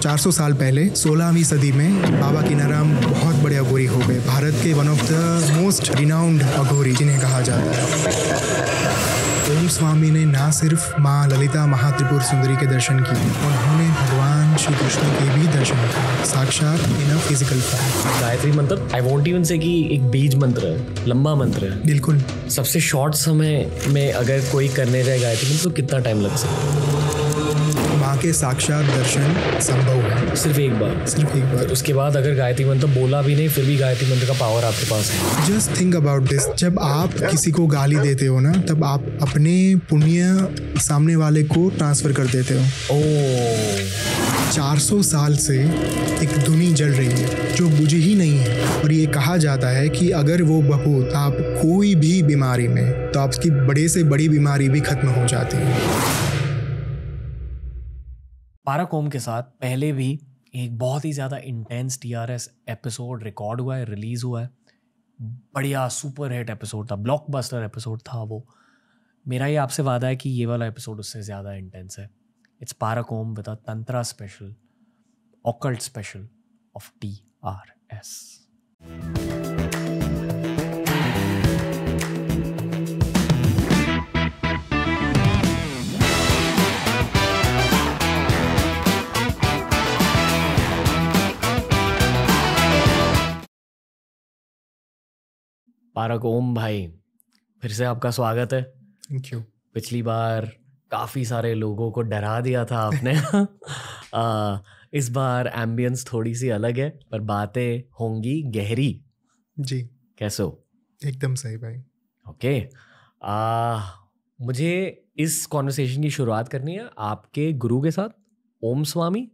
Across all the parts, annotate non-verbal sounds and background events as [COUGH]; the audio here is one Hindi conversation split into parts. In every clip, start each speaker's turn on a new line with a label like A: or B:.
A: 400 साल पहले 16वीं सदी में बाबा किनाराम बहुत बड़े अघोरी हो गए भारत के one of the most renowned Aghori जिन्हें कहा जाता है ओम स्वामी ने ना सिर्फ माँ ललिता महात्रिपुर सुंदरी के दर्शन किए उन्होंने भगवान श्री कृष्ण के भी दर्शन किए साक्षात इन फिजिकल
B: फॉर्म गायत्री मंत्र आई वॉन्ट इवन से कि एक बीज मंत्र है लंबा मंत्र है बिल्कुल सबसे शॉर्ट समय में अगर कोई करने जाए गायत्री मंत्र तो कितना टाइम लग सकता है
A: के साक्षात दर्शन संभव
B: है सिर्फ एक बार सिर्फ एक बार उसके बाद अगर गायत्री मंत्र बोला भी नहीं फिर भी गायत्री मंत्र का पावर आपके
A: पास है जस्ट थिंक अबाउट दिस जब आप किसी को गाली देते हो ना तब आप अपने पुण्य सामने वाले को ट्रांसफर कर देते हो ओ चार साल से एक धुनी जल रही है जो मुझे ही नहीं है और ये कहा जाता है कि अगर वो बहुत आप कोई भी बीमारी में तो आपकी बड़े से बड़ी बीमारी भी खत्म हो जाती है
B: पाराकॉम के साथ पहले भी एक बहुत ही ज़्यादा इंटेंस टी एपिसोड रिकॉर्ड हुआ है रिलीज़ हुआ है बढ़िया सुपर हिट एपिसोड था ब्लॉकबस्टर एपिसोड था वो मेरा ये आपसे वादा है कि ये वाला एपिसोड उससे ज़्यादा इंटेंस है it's paracom with a tantra special occult special of T R S paracom भाई फिर से आपका स्वागत है थैंक यू पिछली बार काफ़ी सारे लोगों को डरा दिया था आपने [LAUGHS] [LAUGHS] आ, इस बार एम्बियंस थोड़ी सी अलग है पर बातें होंगी गहरी जी कैसो
A: एकदम सही भाई
B: ओके आ, मुझे इस कॉन्वर्सेशन की शुरुआत करनी है आपके गुरु के साथ ओम स्वामी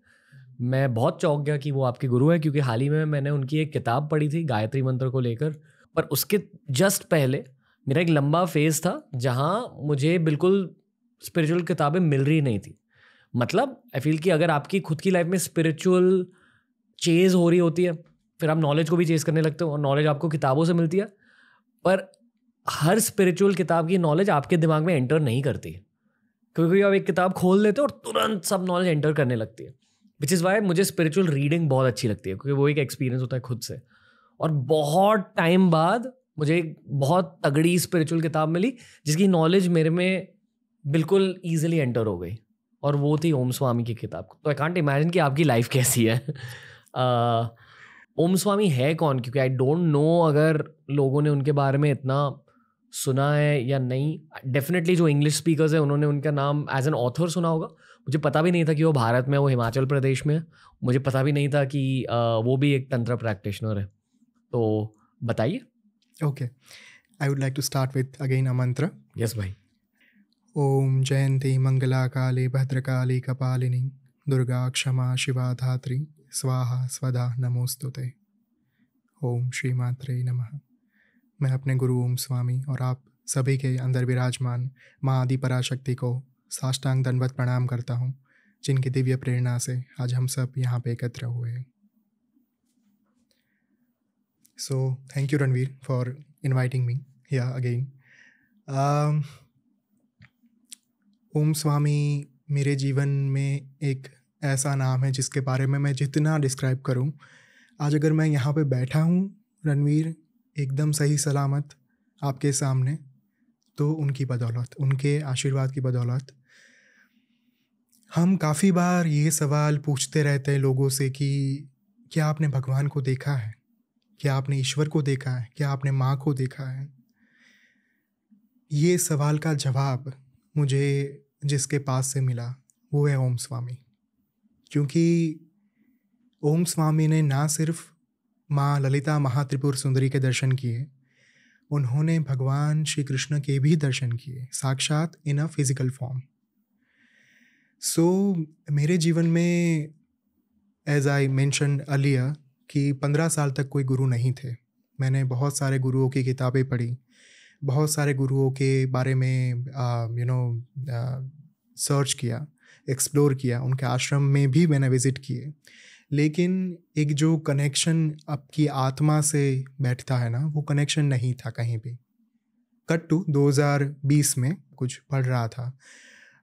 B: मैं बहुत चौंक गया कि वो आपके गुरु हैं क्योंकि हाल ही में मैंने उनकी एक किताब पढ़ी थी गायत्री मंत्र को लेकर पर उसके जस्ट पहले मेरा एक लंबा फेज था जहाँ मुझे बिल्कुल स्पिरिचुअल किताबें मिल रही नहीं थी मतलब आई फील कि अगर आपकी खुद की लाइफ में स्पिरिचुअल चेज हो रही होती है फिर आप नॉलेज को भी चेज करने लगते हो और नॉलेज आपको किताबों से मिलती है पर हर स्पिरिचुअल किताब की नॉलेज आपके दिमाग में एंटर नहीं करती क्योंकि आप एक किताब खोल लेते हो और तुरंत सब नॉलेज एंटर करने लगती है विच इज़ वाई मुझे स्पिरिचुअल रीडिंग बहुत अच्छी लगती है क्योंकि वो एक एक्सपीरियंस होता है खुद से और बहुत टाइम बाद मुझे एक बहुत तगड़ी स्पिरिचुअल किताब मिली जिसकी नॉलेज मेरे में बिल्कुल ईजिली एंटर हो गई और वो थी ओम स्वामी की किताब तो आई कॉन्ट इमेजिन कि आपकी लाइफ कैसी है [LAUGHS] ओम स्वामी है कौन क्योंकि आई डोंट नो अगर लोगों ने उनके बारे में इतना सुना है या नहीं डेफिनेटली जो इंग्लिश स्पीकर्स हैं उन्होंने उनका नाम एज एन ऑथर सुना होगा मुझे पता भी नहीं था कि वो भारत में वो हिमाचल प्रदेश में है मुझे पता भी नहीं था कि वो भी एक तंत्र प्रैक्टिशनर है तो बताइए
A: okay I would like to start with again a mantra yes भाई ओम जयंती मंगला काले भद्रकाली कपालिनी दुर्गा क्षमा शिवा धात्री स्वाहा स्वदा नमोस्तुते ओम श्री मात्रे नमः मैं अपने गुरु ओम स्वामी और आप सभी के अंदर विराजमान माँ आदि पराशक्ति को साष्टांग दंडवत प्रणाम करता हूँ जिनकी दिव्य प्रेरणा से आज हम सब यहाँ पे एकत्र हुए हैं so thank you Ranveer for inviting me या अगेन ओम स्वामी मेरे जीवन में एक ऐसा नाम है जिसके बारे में मैं जितना डिस्क्राइब करूं आज अगर मैं यहाँ पे बैठा हूँ रणवीर एकदम सही सलामत आपके सामने तो उनकी बदौलत उनके आशीर्वाद की बदौलत हम काफ़ी बार ये सवाल पूछते रहते हैं लोगों से कि क्या आपने भगवान को देखा है क्या आपने ईश्वर को देखा है क्या आपने माँ को देखा है ये सवाल का जवाब मुझे जिसके पास से मिला वो है ओम स्वामी क्योंकि ओम स्वामी ने ना सिर्फ माँ ललिता महात्रिपुर सुंदरी के दर्शन किए उन्होंने भगवान श्री कृष्ण के भी दर्शन किए साक्षात इन अ फिजिकल फॉर्म सो मेरे जीवन में एज आई मैंशन अलिया कि पंद्रह साल तक कोई गुरु नहीं थे मैंने बहुत सारे गुरुओं की किताबें पढ़ी बहुत सारे गुरुओं के बारे में यू नो सर्च किया एक्सप्लोर किया उनके आश्रम में भी मैंने विज़िट किए लेकिन एक जो कनेक्शन आपकी आत्मा से बैठता है ना वो कनेक्शन नहीं था कहीं भी कट टू 2020 में कुछ पढ़ रहा था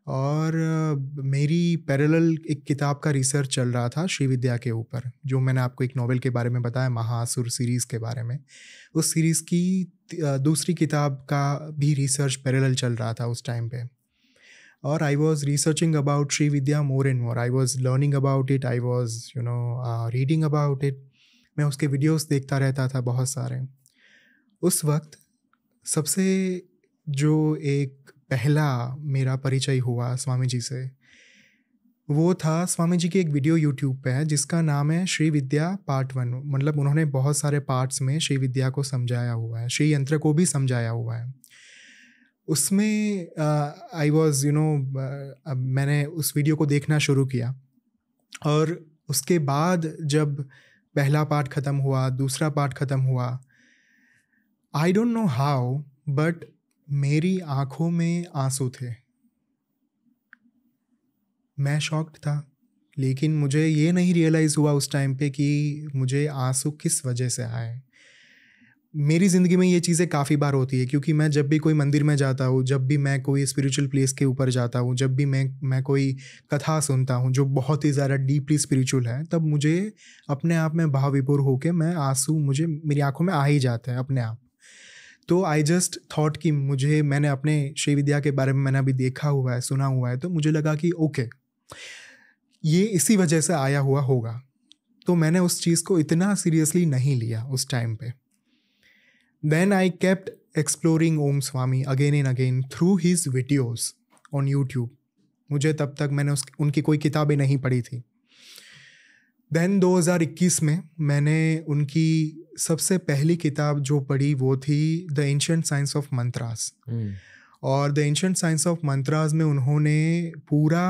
A: और मेरी पैरेलल एक किताब का रिसर्च चल रहा था श्री विद्या के ऊपर जो मैंने आपको एक नॉवल के बारे में बताया महासुर सीरीज़ के बारे में उस सीरीज़ की दूसरी किताब का भी रिसर्च पैरेलल चल रहा था उस टाइम पे और I was researching about Shri Vidya more and more I was learning about it I was you know reading about it मैं उसके वीडियोस देखता रहता था बहुत सारे उस वक्त सबसे जो एक पहला मेरा परिचय हुआ स्वामी जी से वो था स्वामी जी की एक वीडियो यूट्यूब पे है जिसका नाम है श्री विद्या पार्ट वन मतलब उन्होंने बहुत सारे पार्ट्स में श्री विद्या को समझाया हुआ है श्री यंत्र को भी समझाया हुआ है उसमें आई वॉज यू नो मैंने उस वीडियो को देखना शुरू किया और उसके बाद जब पहला पार्ट ख़त्म हुआ दूसरा पार्ट ख़त्म हुआ I don't know how but मेरी आंखों में आंसू थे मैं शॉक्ड था लेकिन मुझे ये नहीं रियलाइज़ हुआ उस टाइम पे कि मुझे आंसू किस वजह से आए मेरी ज़िंदगी में ये चीज़ें काफ़ी बार होती है क्योंकि मैं जब भी कोई मंदिर में जाता हूँ जब भी मैं कोई स्पिरिचुअल प्लेस के ऊपर जाता हूँ जब भी मैं मैं कोई कथा सुनता हूँ जो बहुत ही ज़्यादा डीपली स्पिरिचुअल है तब मुझे अपने आप में भाव विभोर होकर मैं आंसू मुझे मेरी आंखों में आ ही जाते हैं अपने आप तो आई जस्ट थॉट कि मुझे मैंने अपने श्री विद्या के बारे में मैंने अभी देखा हुआ है सुना हुआ है तो मुझे लगा कि ओके ये इसी वजह से आया हुआ होगा तो मैंने उस चीज़ को इतना सीरियसली नहीं लिया उस टाइम पे then I kept exploring Om Swami again and again through his videos on YouTube मुझे तब तक मैंने उस उनकी कोई किताबें नहीं पढ़ी थी देन 2021 में मैंने उनकी सबसे पहली किताब जो पढ़ी वो थी the ancient science of mantras और the ancient science of mantras में उन्होंने पूरा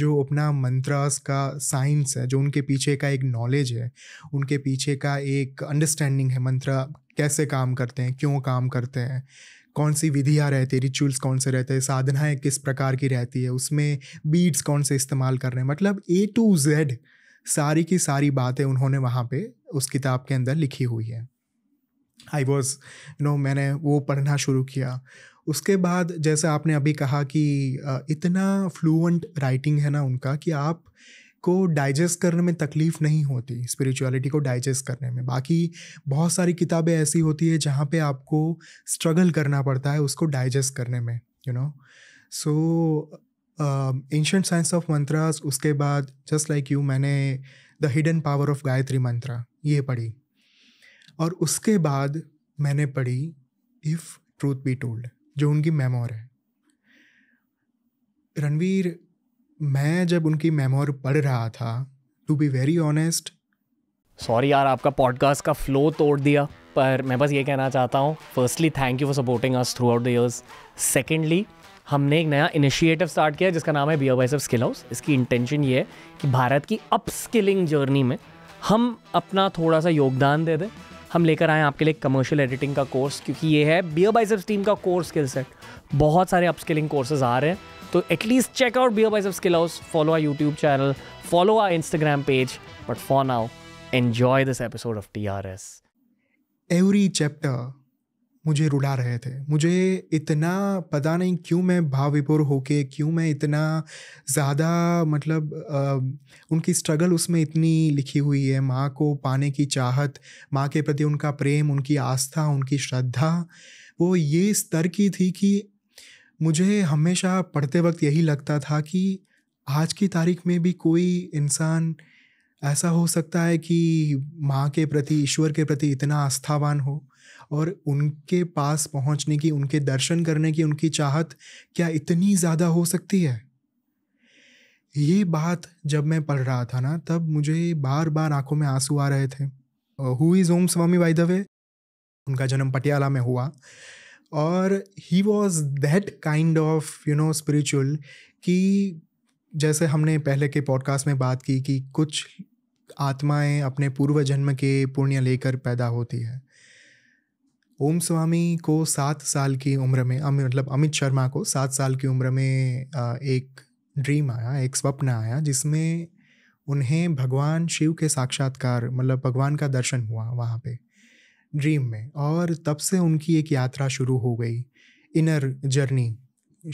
A: जो अपना मंत्रास का साइंस है जो उनके पीछे का एक नॉलेज है उनके पीछे का एक अंडरस्टैंडिंग है मंत्रा कैसे काम करते हैं क्यों काम करते हैं कौन सी विधियाँ रहती है रिचुअल्स कौन से रहते हैं साधनाएं किस प्रकार की रहती है उसमें बीड्स कौन से इस्तेमाल कर रहे हैं मतलब ए टू जेड सारी की सारी बातें उन्होंने वहाँ पे उस किताब के अंदर लिखी हुई है आई वॉज नो मैंने वो पढ़ना शुरू किया उसके बाद जैसे आपने अभी कहा कि इतना फ्लुएंट राइटिंग है ना उनका कि आप को डाइजेस्ट करने में तकलीफ़ नहीं होती स्पिरिचुअलिटी को डाइजेस्ट करने में बाकी बहुत सारी किताबें ऐसी होती है जहाँ पे आपको स्ट्रगल करना पड़ता है उसको डाइजेस्ट करने में you know so ancient science of mantras उसके बाद जस्ट लाइक यू मैंने the hidden power of Gayatri mantra ये पढ़ी और उसके बाद मैंने पढ़ी इफ़ ट्रूथ बी टोल्ड जो उनकी मेमोर है रणवीर मैं जब उनकी मेमोर पढ़ रहा था to be very honest
B: sorry यार आपका पॉडकास्ट का फ्लो तोड़ दिया पर मैं बस ये कहना चाहता हूँ firstly thank you for supporting us throughout the years secondly हमने एक नया इनिशिएटिव स्टार्ट किया जिसका नाम है B O Y skill house इसकी इंटेंशन ये है कि भारत की अपस्किलिंग जर्नी में हम अपना थोड़ा सा योगदान दे दें हम लेकर आए आपके लिए कमर्शियल एडिटिंग का कोर्स क्योंकि ये है बियर बाइसेप्स टीम का कोर स्किल सेट बहुत सारे अपस्किलिंग कोर्सेज आ रहे हैं तो at least check out BeerBiceps skill house follow our YouTube channel follow our Instagram page but for now enjoy this episode of T R S
A: every chapter मुझे रुला रहे थे मुझे इतना पता नहीं क्यों मैं भाव विभोर होके क्यों मैं इतना ज़्यादा मतलब आ, उनकी स्ट्रगल उसमें इतनी लिखी हुई है माँ को पाने की चाहत माँ के प्रति उनका प्रेम उनकी आस्था उनकी श्रद्धा वो ये स्तर की थी कि मुझे हमेशा पढ़ते वक्त यही लगता था कि आज की तारीख में भी कोई इंसान ऐसा हो सकता है कि माँ के प्रति ईश्वर के प्रति इतना आस्थावान हो और उनके पास पहुंचने की उनके दर्शन करने की उनकी चाहत क्या इतनी ज़्यादा हो सकती है ये बात जब मैं पढ़ रहा था ना तब मुझे बार बार आंखों में आंसू आ रहे थे who is Om Swami by the way उनका जन्म पटियाला में हुआ और he was that kind of you know spiritual कि जैसे हमने पहले के पॉडकास्ट में बात की कि कुछ आत्माएं अपने पूर्व जन्म के पुण्य लेकर पैदा होती है ओम स्वामी को सात साल की उम्र में मतलब अमित शर्मा को सात साल की उम्र में एक ड्रीम आया एक स्वप्न आया जिसमें उन्हें भगवान शिव के साक्षात्कार मतलब भगवान का दर्शन हुआ वहाँ पे ड्रीम में और तब से उनकी एक यात्रा शुरू हो गई इनर जर्नी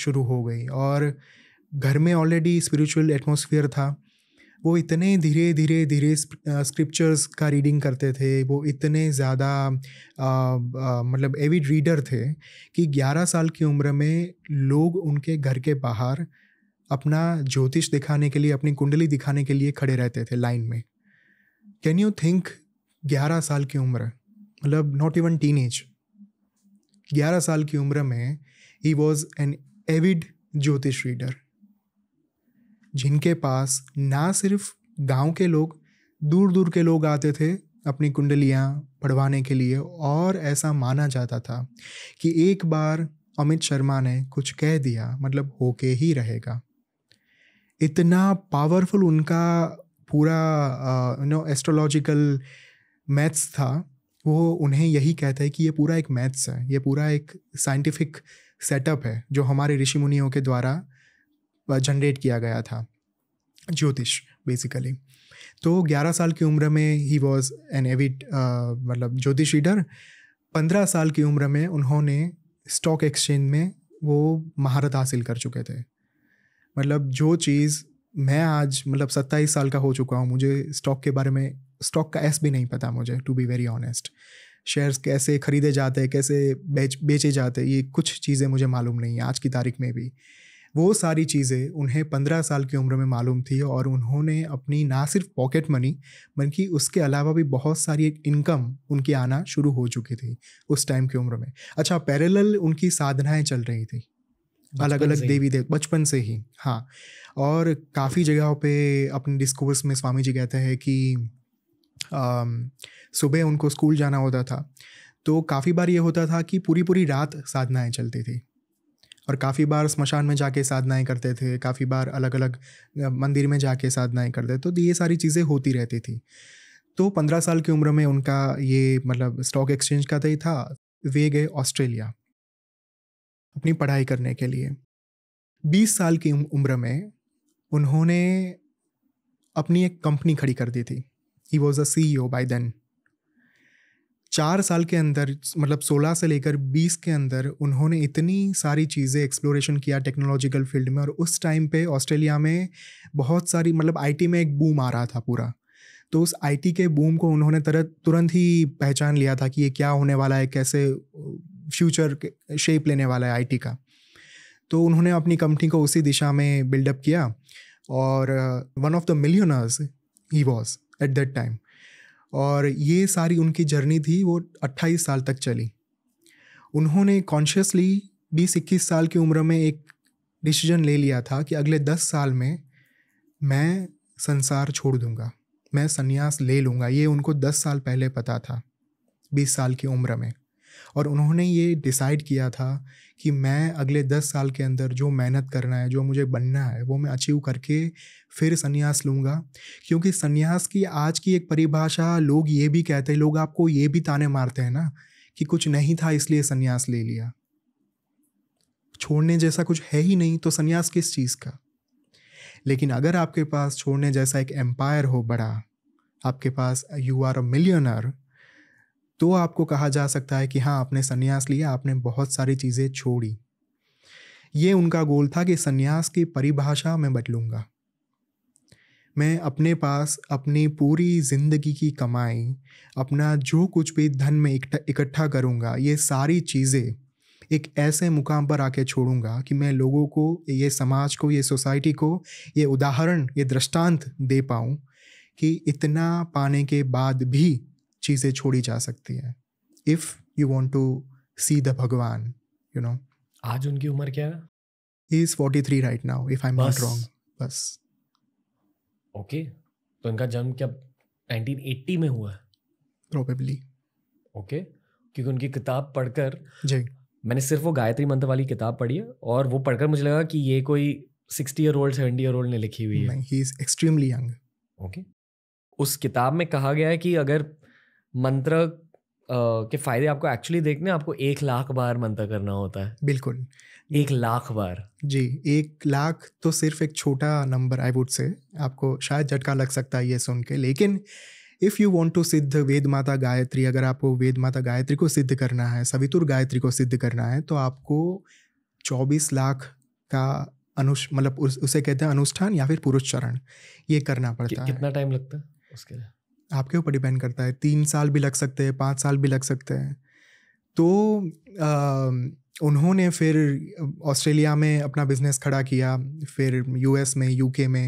A: शुरू हो गई और घर में ऑलरेडी स्पिरिचुअल एटमोसफियर था वो इतने धीरे धीरे धीरे स्क्रिप्चर्स का रीडिंग करते थे वो इतने ज़्यादा मतलब एविड रीडर थे कि 11 साल की उम्र में लोग उनके घर के बाहर अपना ज्योतिष दिखाने के लिए अपनी कुंडली दिखाने के लिए खड़े रहते थे लाइन में कैन यू थिंक 11 साल की उम्र मतलब नॉट इवन टीन एज ग्यारह साल की उम्र में he was an avid jyotish reader जिनके पास ना सिर्फ गांव के लोग दूर दूर के लोग आते थे अपनी कुंडलियाँ पढ़वाने के लिए और ऐसा माना जाता था कि एक बार अमित शर्मा ने कुछ कह दिया मतलब होके ही रहेगा इतना पावरफुल उनका पूरा नो एस्ट्रोलॉजिकल मैथ्स था वो उन्हें यही कहता है कि ये पूरा एक मैथ्स है ये पूरा एक साइंटिफिक सेटअप है जो हमारे ऋषि मुनियों के द्वारा जनरेट किया गया था ज्योतिष बेसिकली तो 11 साल की उम्र में ही वॉज एन एविट मतलब ज्योतिष रीडर 15 साल की उम्र में उन्होंने स्टॉक एक्सचेंज में वो महारत हासिल कर चुके थे मतलब जो चीज़ मैं आज मतलब सत्ताईस साल का हो चुका हूँ मुझे स्टॉक के बारे में स्टॉक का एस भी नहीं पता मुझे to be very honest shares कैसे खरीदे जाते हैं कैसे बेच बेचे जाते हैं ये कुछ चीज़ें मुझे मालूम नहीं है आज की तारीख में भी वो सारी चीज़ें उन्हें पंद्रह साल की उम्र में मालूम थी और उन्होंने अपनी ना सिर्फ पॉकेट मनी बल्कि उसके अलावा भी बहुत सारी इनकम उनकी आना शुरू हो चुकी थी उस टाइम की उम्र में अच्छा पैरेलल उनकी साधनाएं चल रही थी अलग अलग देवी देव बचपन से ही हाँ और काफ़ी जगहों पे अपने डिस्कोर्स में स्वामी जी कहते हैं कि सुबह उनको स्कूल जाना होता था तो काफ़ी बार ये होता था कि पूरी पूरी रात साधनाएं चलती थी और काफ़ी बार स्मशान में जाके साधनाएं करते थे काफ़ी बार अलग अलग मंदिर में जाके साधनाएं करते तो ये सारी चीज़ें होती रहती थी तो पंद्रह साल की उम्र में उनका ये मतलब स्टॉक एक्सचेंज का ही था वे गए ऑस्ट्रेलिया अपनी पढ़ाई करने के लिए बीस साल की उम्र में उन्होंने अपनी एक कंपनी खड़ी कर दी थी he was a C O by then चार साल के अंदर मतलब सोलह से लेकर बीस के अंदर उन्होंने इतनी सारी चीज़ें एक्सप्लोरेशन किया टेक्नोलॉजिकल फील्ड में और उस टाइम पे ऑस्ट्रेलिया में बहुत सारी मतलब आईटी में एक बूम आ रहा था पूरा तो उस आईटी के बूम को उन्होंने तरह तुरंत ही पहचान लिया था कि ये क्या होने वाला है कैसे फ्यूचर शेप लेने वाला है आईटी का तो उन्होंने अपनी कंपनी को उसी दिशा में बिल्डअप किया और one of the millionaires he was at that time और ये सारी उनकी जर्नी थी वो 28 साल तक चली उन्होंने कॉन्शियसली बीस इक्कीस साल की उम्र में एक डिसीजन ले लिया था कि अगले दस साल में मैं संसार छोड़ दूंगा मैं संन्यास ले लूँगा ये उनको दस साल पहले पता था बीस साल की उम्र में और उन्होंने ये डिसाइड किया था कि मैं अगले दस साल के अंदर जो मेहनत करना है जो मुझे बनना है वो मैं अचीव करके फिर संन्यास लूँगा क्योंकि संन्यास की आज की एक परिभाषा लोग ये भी कहते हैं लोग आपको ये भी ताने मारते हैं ना कि कुछ नहीं था इसलिए संन्यास ले लिया छोड़ने जैसा कुछ है ही नहीं तो संन्यास किस चीज़ का लेकिन अगर आपके पास छोड़ने जैसा एक एम्पायर हो बड़ा आपके पास यू आर अ मिलियनर तो आपको कहा जा सकता है कि हाँ आपने संन्यास लिया आपने बहुत सारी चीज़ें छोड़ी ये उनका गोल था कि संन्यास की परिभाषा मैं बदलूँगा मैं अपने पास अपनी पूरी ज़िंदगी की कमाई अपना जो कुछ भी धन में इकट्ठा करूँगा ये सारी चीज़ें एक ऐसे मुकाम पर आके छोड़ूंगा कि मैं लोगों को ये समाज को ये सोसाइटी को ये उदाहरण ये दृष्टांत दे पाऊँ कि इतना पाने के बाद भी चीज़ें छोड़ी जा सकती हैं if you want to see the Bhagwan you know आज उनकी उम्र क्या है is forty three right now if I am not wrong बस
B: ओके तो इनका जन्म क्या 1980 में हुआ है प्रोबेबली ओके okay. क्योंकि उनकी किताब पढ़कर जी मैंने सिर्फ वो गायत्री मंत्र वाली किताब पढ़ी है और वो पढ़कर मुझे लगा कि ये कोई sixty year old seventy year old ने लिखी हुई है
A: he is extremely young okay
B: उस किताब में कहा गया है कि अगर मंत्र के फायदे आपको एक्चुअली देखने आपको एक लाख बार मंत्र करना होता है बिल्कुल एक लाख बार
A: जी एक लाख तो सिर्फ एक छोटा नंबर आई वुड से आपको शायद झटका लग सकता है ये सुन के लेकिन इफ़ यू वॉन्ट टू सिद्ध वेद माता गायत्री अगर आपको वेद माता गायत्री को सिद्ध करना है सवितुर गायत्री को सिद्ध करना है तो आपको चौबीस लाख का अनुष मतलब उस, उसे कहते हैं अनुष्ठान या फिर पुरुष चरण ये करना पड़ता कि, है कितना
B: टाइम लगता है उसके लिए
A: आपके ऊपर डिपेंड करता है तीन साल भी लग सकते हैं पाँच साल भी लग सकते हैं तो आ, उन्होंने फिर ऑस्ट्रेलिया में अपना बिजनेस खड़ा किया फिर यूएस में यूके में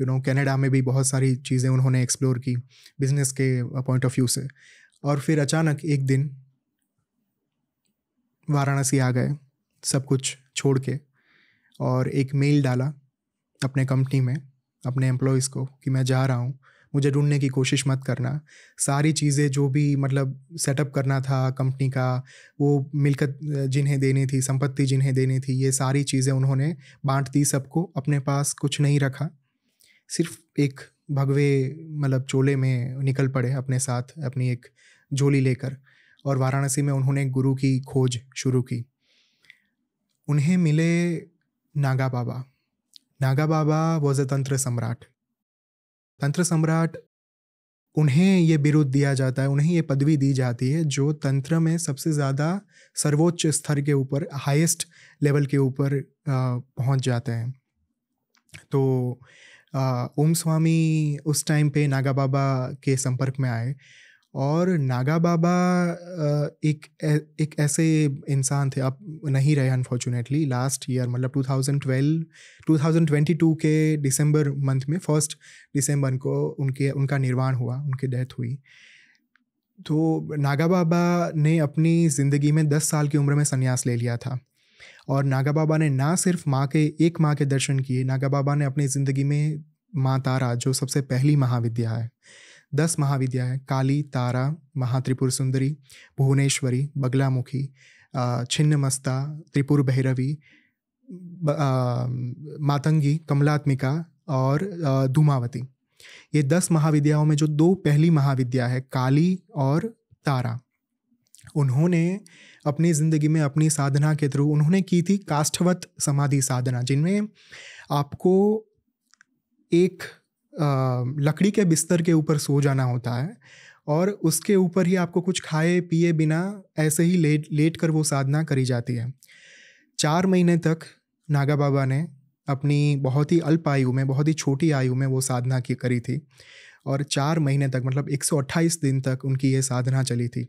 A: यू नो कनाडा में भी बहुत सारी चीज़ें उन्होंने एक्सप्लोर की बिजनेस के पॉइंट ऑफ व्यू से और फिर अचानक एक दिन वाराणसी आ गए सब कुछ छोड़ के और एक मेल डाला अपने कंपनी में अपने एम्प्लॉयज़ को कि मैं जा रहा हूँ मुझे ढूंढने की कोशिश मत करना सारी चीज़ें जो भी मतलब सेटअप करना था कंपनी का वो मिलकत जिन्हें देनी थी संपत्ति जिन्हें देनी थी ये सारी चीज़ें उन्होंने बांट दी सबको अपने पास कुछ नहीं रखा सिर्फ एक भगवे मतलब चोले में निकल पड़े अपने साथ अपनी एक झोली लेकर और वाराणसी में उन्होंने गुरु की खोज शुरू की उन्हें मिले नागा बाबा नागा बाबा वॉज अ तंत्र सम्राट तंत्र सम्राट उन्हें ये बिरुद दिया जाता है उन्हें ये पदवी दी जाती है जो तंत्र में सबसे ज़्यादा सर्वोच्च स्तर के ऊपर हाईएस्ट लेवल के ऊपर पहुंच जाते हैं तो ओम स्वामी उस टाइम पे नागा बाबा के संपर्क में आए और नागा बाबा एक एक ऐसे इंसान थे अब नहीं रहे अनफॉर्चुनेटली लास्ट ईयर मतलब 2012 2022 के दिसंबर मंथ में फर्स्ट दिसंबर को उनके उनका निर्वाण हुआ उनकी डेथ हुई तो नागा बाबा ने अपनी ज़िंदगी में 10 साल की उम्र में संन्यास ले लिया था और नागा बाबा ने ना सिर्फ माँ के एक माँ के दर्शन किए नागा बाबा ने अपनी ज़िंदगी में माँ तारा जो सबसे पहली महाविद्या है दस महाविद्या हैं काली तारा महात्रिपुर सुंदरी भुवनेश्वरी बगलामुखी छिन्नमस्ता त्रिपुर भैरवी मातंगी कमलात्मिका और धूमावती ये दस महाविद्याओं में जो दो पहली महाविद्या है काली और तारा उन्होंने अपनी ज़िंदगी में अपनी साधना के थ्रू उन्होंने की थी काष्ठवत समाधि साधना जिनमें आपको एक लकड़ी के बिस्तर के ऊपर सो जाना होता है और उसके ऊपर ही आपको कुछ खाए पिए बिना ऐसे ही लेट लेट कर वो साधना करी जाती है चार महीने तक नागा बाबा ने अपनी बहुत ही अल्प आयु में बहुत ही छोटी आयु में वो साधना की करी थी और चार महीने तक मतलब 128 दिन तक उनकी ये साधना चली थी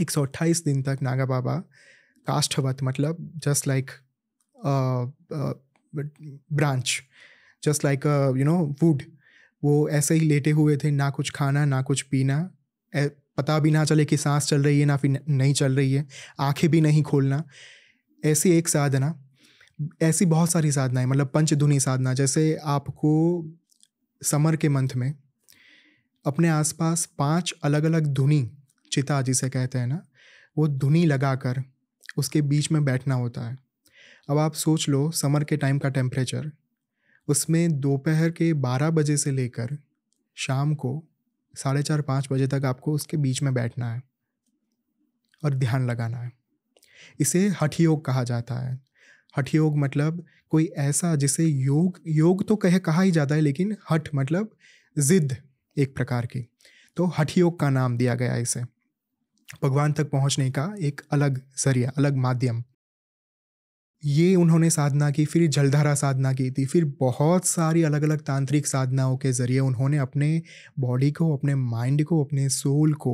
A: 128 दिन तक नागा बाबा काष्ठवत मतलब just like branch just like you know wood वो ऐसे ही लेटे हुए थे ना कुछ खाना ना कुछ पीना ए, पता भी ना चले कि सांस चल रही है ना फिर नहीं चल रही है आंखें भी नहीं खोलना ऐसी एक साधना ऐसी बहुत सारी साधनाएं मतलब पंचधुनी साधना जैसे आपको समर के मंथ में अपने आसपास पांच अलग अलग धुनी चिता जिसे कहते हैं ना वो धुनी लगाकर उसके बीच में बैठना होता है अब आप सोच लो समर के टाइम का टेम्परेचर उसमें दोपहर के बारह बजे से लेकर शाम को साढ़े चार पाँच बजे तक आपको उसके बीच में बैठना है और ध्यान लगाना है इसे हठ योग कहा जाता है हठ योग मतलब कोई ऐसा जिसे योग योग तो कहे कहा ही जाता है लेकिन हठ मतलब जिद एक प्रकार की तो हठ योग का नाम दिया गया इसे भगवान तक पहुंचने का एक अलग जरिया अलग माध्यम ये उन्होंने साधना की फिर जलधारा साधना की थी फिर बहुत सारी अलग अलग तांत्रिक साधनाओं के ज़रिए उन्होंने अपने बॉडी को अपने माइंड को अपने सोल को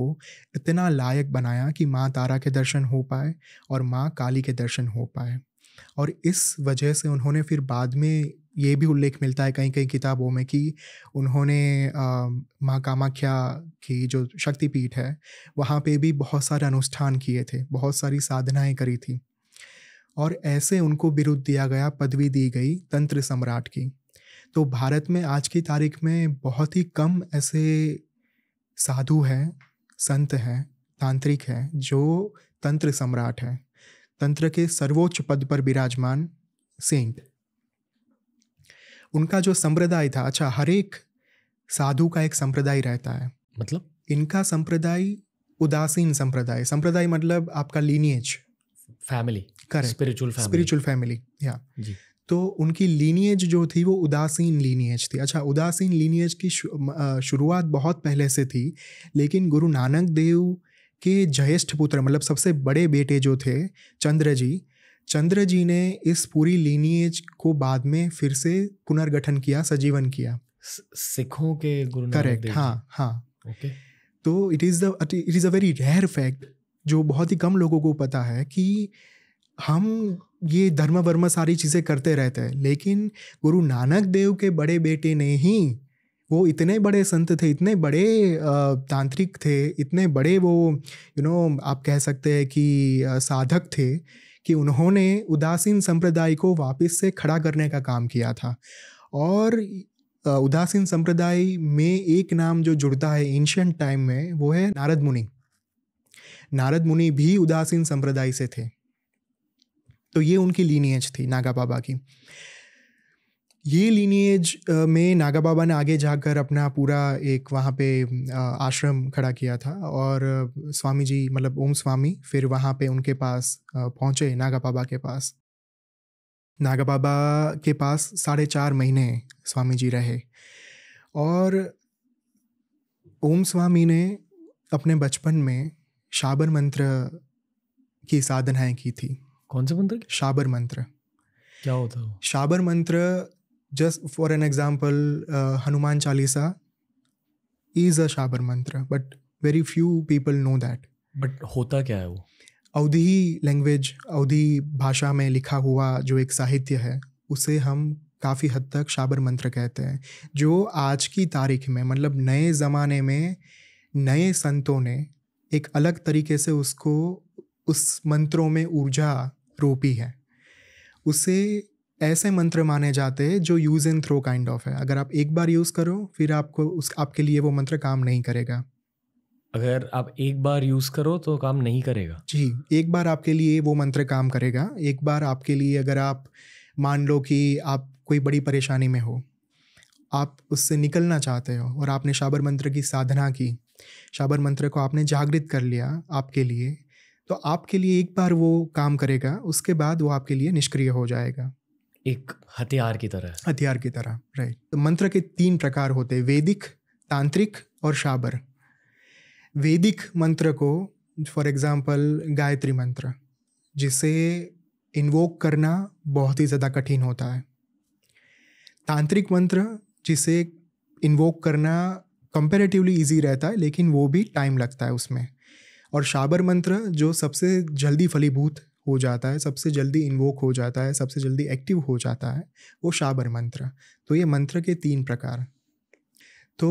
A: इतना लायक बनाया कि माँ तारा के दर्शन हो पाए और माँ काली के दर्शन हो पाए और इस वजह से उन्होंने फिर बाद में ये भी उल्लेख मिलता है कई कई किताबों में कि उन्होंने माँ कामाख्या की जो शक्तिपीठ है वहाँ पे भी बहुत सारे अनुष्ठान किए थे बहुत सारी साधनाएं करी थी और ऐसे उनको विरुद्ध दिया गया पदवी दी गई तंत्र सम्राट की तो भारत में आज की तारीख में बहुत ही कम ऐसे साधु हैं संत हैं तांत्रिक हैं जो तंत्र सम्राट हैं तंत्र के सर्वोच्च पद पर विराजमान सेंट उनका जो संप्रदाय था अच्छा हर एक साधु का एक संप्रदाय रहता है मतलब इनका संप्रदाय उदासीन संप्रदाय संप्रदाय मतलब आपका lineage
B: family correct spiritual spiritual
A: family या तो उनकी लीनिएज जो थी वो उदासीन लीनिएज थी अच्छा उदासीन लीनिएज की शुरुआत बहुत पहले से थी लेकिन गुरु नानक देव के ज्येष्ठ पुत्र मतलब सबसे बड़े बेटे जो थे चंद्र जी चंद्र जी ने इस पूरी लीनिएज को बाद में फिर से पुनर्गठन किया सजीवन किया
B: सिखों के गुरु करेक्ट हाँ
A: हाँ ओके okay. तो it is the it is a very rare fact जो बहुत ही कम लोगों को पता है कि हम ये धर्म वर्म सारी चीज़ें करते रहते हैं लेकिन गुरु नानक देव के बड़े बेटे ने ही वो इतने बड़े संत थे इतने बड़े तांत्रिक थे इतने बड़े वो यू you नो know, आप कह सकते हैं कि साधक थे कि उन्होंने उदासीन संप्रदाय को वापस से खड़ा करने का काम किया था और उदासीन संप्रदाय में एक नाम जो जुड़ता है एंशंट टाइम में वो है नारद मुनि नारद मुनि भी उदासीन संप्रदाय से थे तो ये उनकी लीनिएज थी नागा बाबा की ये लीनिएज में नागा बाबा ने आगे जाकर अपना पूरा एक वहाँ पे आश्रम खड़ा किया था और स्वामी जी मतलब ओम स्वामी फिर वहाँ पे उनके पास पहुँचे नागा बाबा के पास नागा बाबा के पास साढ़े चार महीने स्वामी जी रहे और ओम स्वामी ने अपने बचपन में शाबर मंत्र की साधनाएं की थी कौन सा मंत्र शाबर मंत्र क्या होता है शाबर मंत्र just for an example Hanuman Chalisa is a Shabar mantra but very few people know that but
B: होता क्या है वो
A: अवधि लैंग्वेज अवधि भाषा में लिखा हुआ जो एक साहित्य है उसे हम काफ़ी हद तक शाबर मंत्र कहते हैं जो आज की तारीख में मतलब नए ज़माने में नए संतों ने एक अलग तरीके से उसको उस मंत्रों में ऊर्जा रोपी है उसे ऐसे मंत्र माने जाते हैं जो use and throw kind of है अगर आप एक बार यूज़ करो फिर आपको उस आपके लिए वो मंत्र काम नहीं करेगा
B: अगर आप एक बार यूज़ करो तो काम नहीं करेगा
A: जी एक बार आपके लिए वो मंत्र काम करेगा एक बार आपके लिए अगर आप मान लो कि आप कोई बड़ी परेशानी में हो आप उससे निकलना चाहते हो और आपने शाबर मंत्र की साधना की शाबर मंत्र को आपने जागृत कर लिया आपके लिए तो आपके लिए एक बार वो काम करेगा उसके बाद वो आपके लिए निष्क्रिय हो जाएगा एक हथियार की तरह हथियार की तरह राइट तो मंत्र के तीन प्रकार होते हैं वैदिक तांत्रिक और शाबर वैदिक मंत्र को फॉर एग्जाम्पल गायत्री मंत्र जिसे इन्वोक करना बहुत ही ज़्यादा कठिन होता है तांत्रिक मंत्र जिसे इन्वोक करना कंपेरेटिवली ईजी रहता है लेकिन वो भी टाइम लगता है उसमें और शाबर मंत्र जो सबसे जल्दी फलीभूत हो जाता है सबसे जल्दी इन्वोक हो जाता है सबसे जल्दी एक्टिव हो जाता है वो शाबर मंत्र तो ये मंत्र के तीन प्रकार तो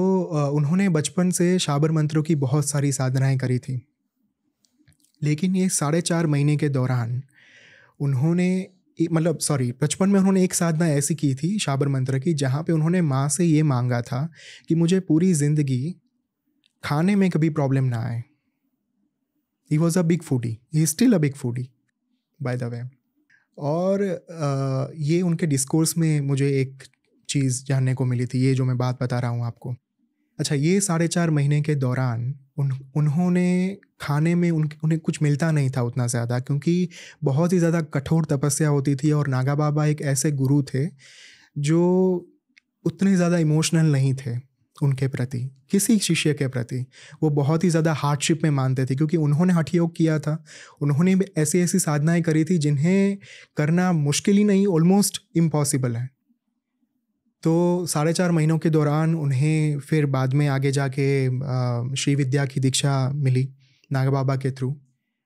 A: उन्होंने बचपन से शाबर मंत्रों की बहुत सारी साधनाएं करी थी लेकिन ये साढ़े चार महीने के दौरान उन्होंने मतलब सॉरी बचपन में उन्होंने एक साधना ऐसी की थी शाबर मंत्र की जहाँ पे उन्होंने माँ से ये मांगा था कि मुझे पूरी ज़िंदगी खाने में कभी प्रॉब्लम ना आए he was a big foodie he still a big foodie by the way और ये उनके डिस्कोर्स में मुझे एक चीज़ जानने को मिली थी ये जो मैं बात बता रहा हूँ आपको अच्छा ये साढ़े चार महीने के दौरान उन उन्होंने खाने में उन उन्हें कुछ मिलता नहीं था उतना ज़्यादा क्योंकि बहुत ही ज़्यादा कठोर तपस्या होती थी और नागा बाबा एक ऐसे गुरु थे जो उतने ज़्यादा इमोशनल नहीं थे उनके प्रति किसी शिष्य के प्रति वो बहुत ही ज़्यादा हार्डशिप में मानते थे क्योंकि उन्होंने हठ योग किया था उन्होंने ऐसी ऐसी साधनाएं करी थी जिन्हें करना मुश्किल ही नहीं ऑलमोस्ट इम्पॉसिबल है तो साढ़े चार महीनों के दौरान उन्हें फिर बाद में आगे जाके श्री विद्या की दीक्षा मिली नागा बाबा के थ्रू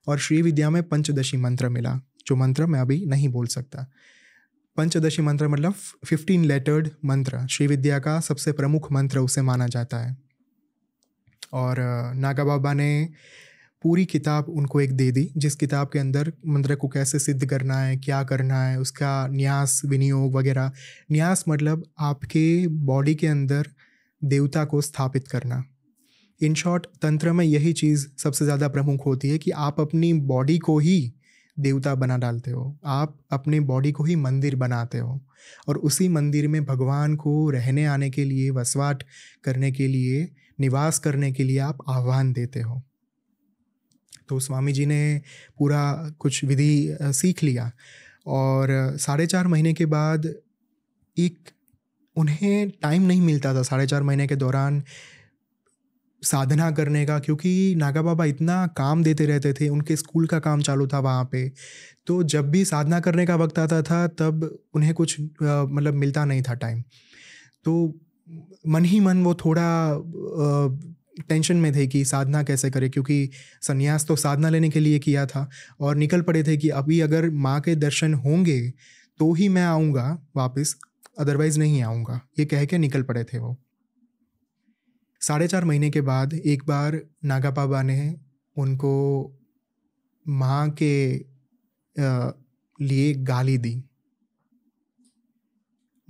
A: और श्री विद्या में पंचदशी मंत्र मिला जो मंत्र मैं अभी नहीं बोल सकता पंचदशी मंत्र मतलब फिफ्टीन लेटर्ड मंत्र श्री विद्या का सबसे प्रमुख मंत्र उसे माना जाता है और नागा बाबा ने पूरी किताब उनको एक दे दी जिस किताब के अंदर मंत्र को कैसे सिद्ध करना है क्या करना है उसका न्यास विनियोग वगैरह न्यास मतलब आपके बॉडी के अंदर देवता को स्थापित करना इन शॉर्ट तंत्र में यही चीज़ सबसे ज़्यादा प्रमुख होती है कि आप अपनी बॉडी को ही देवता बना डालते हो आप अपने बॉडी को ही मंदिर बनाते हो और उसी मंदिर में भगवान को रहने आने के लिए वसवाट करने के लिए निवास करने के लिए आप आह्वान देते हो तो स्वामी जी ने पूरा कुछ विधि सीख लिया और साढ़े चार महीने के बाद एक उन्हें टाइम नहीं मिलता था साढ़े चार महीने के दौरान साधना करने का क्योंकि नागा बाबा इतना काम देते रहते थे उनके स्कूल का काम चालू था वहाँ पे तो जब भी साधना करने का वक्त आता था तब उन्हें कुछ मतलब मिलता नहीं था टाइम तो मन ही मन वो थोड़ा टेंशन में थे कि साधना कैसे करें क्योंकि संन्यास तो साधना लेने के लिए किया था और निकल पड़े थे कि अभी अगर माँ के दर्शन होंगे तो ही मैं आऊँगा वापस अदरवाइज नहीं आऊँगा ये कह के निकल पड़े थे वो साढ़े चार महीने के बाद एक बार नागा बाबा ने उनको माँ के लिए गाली दी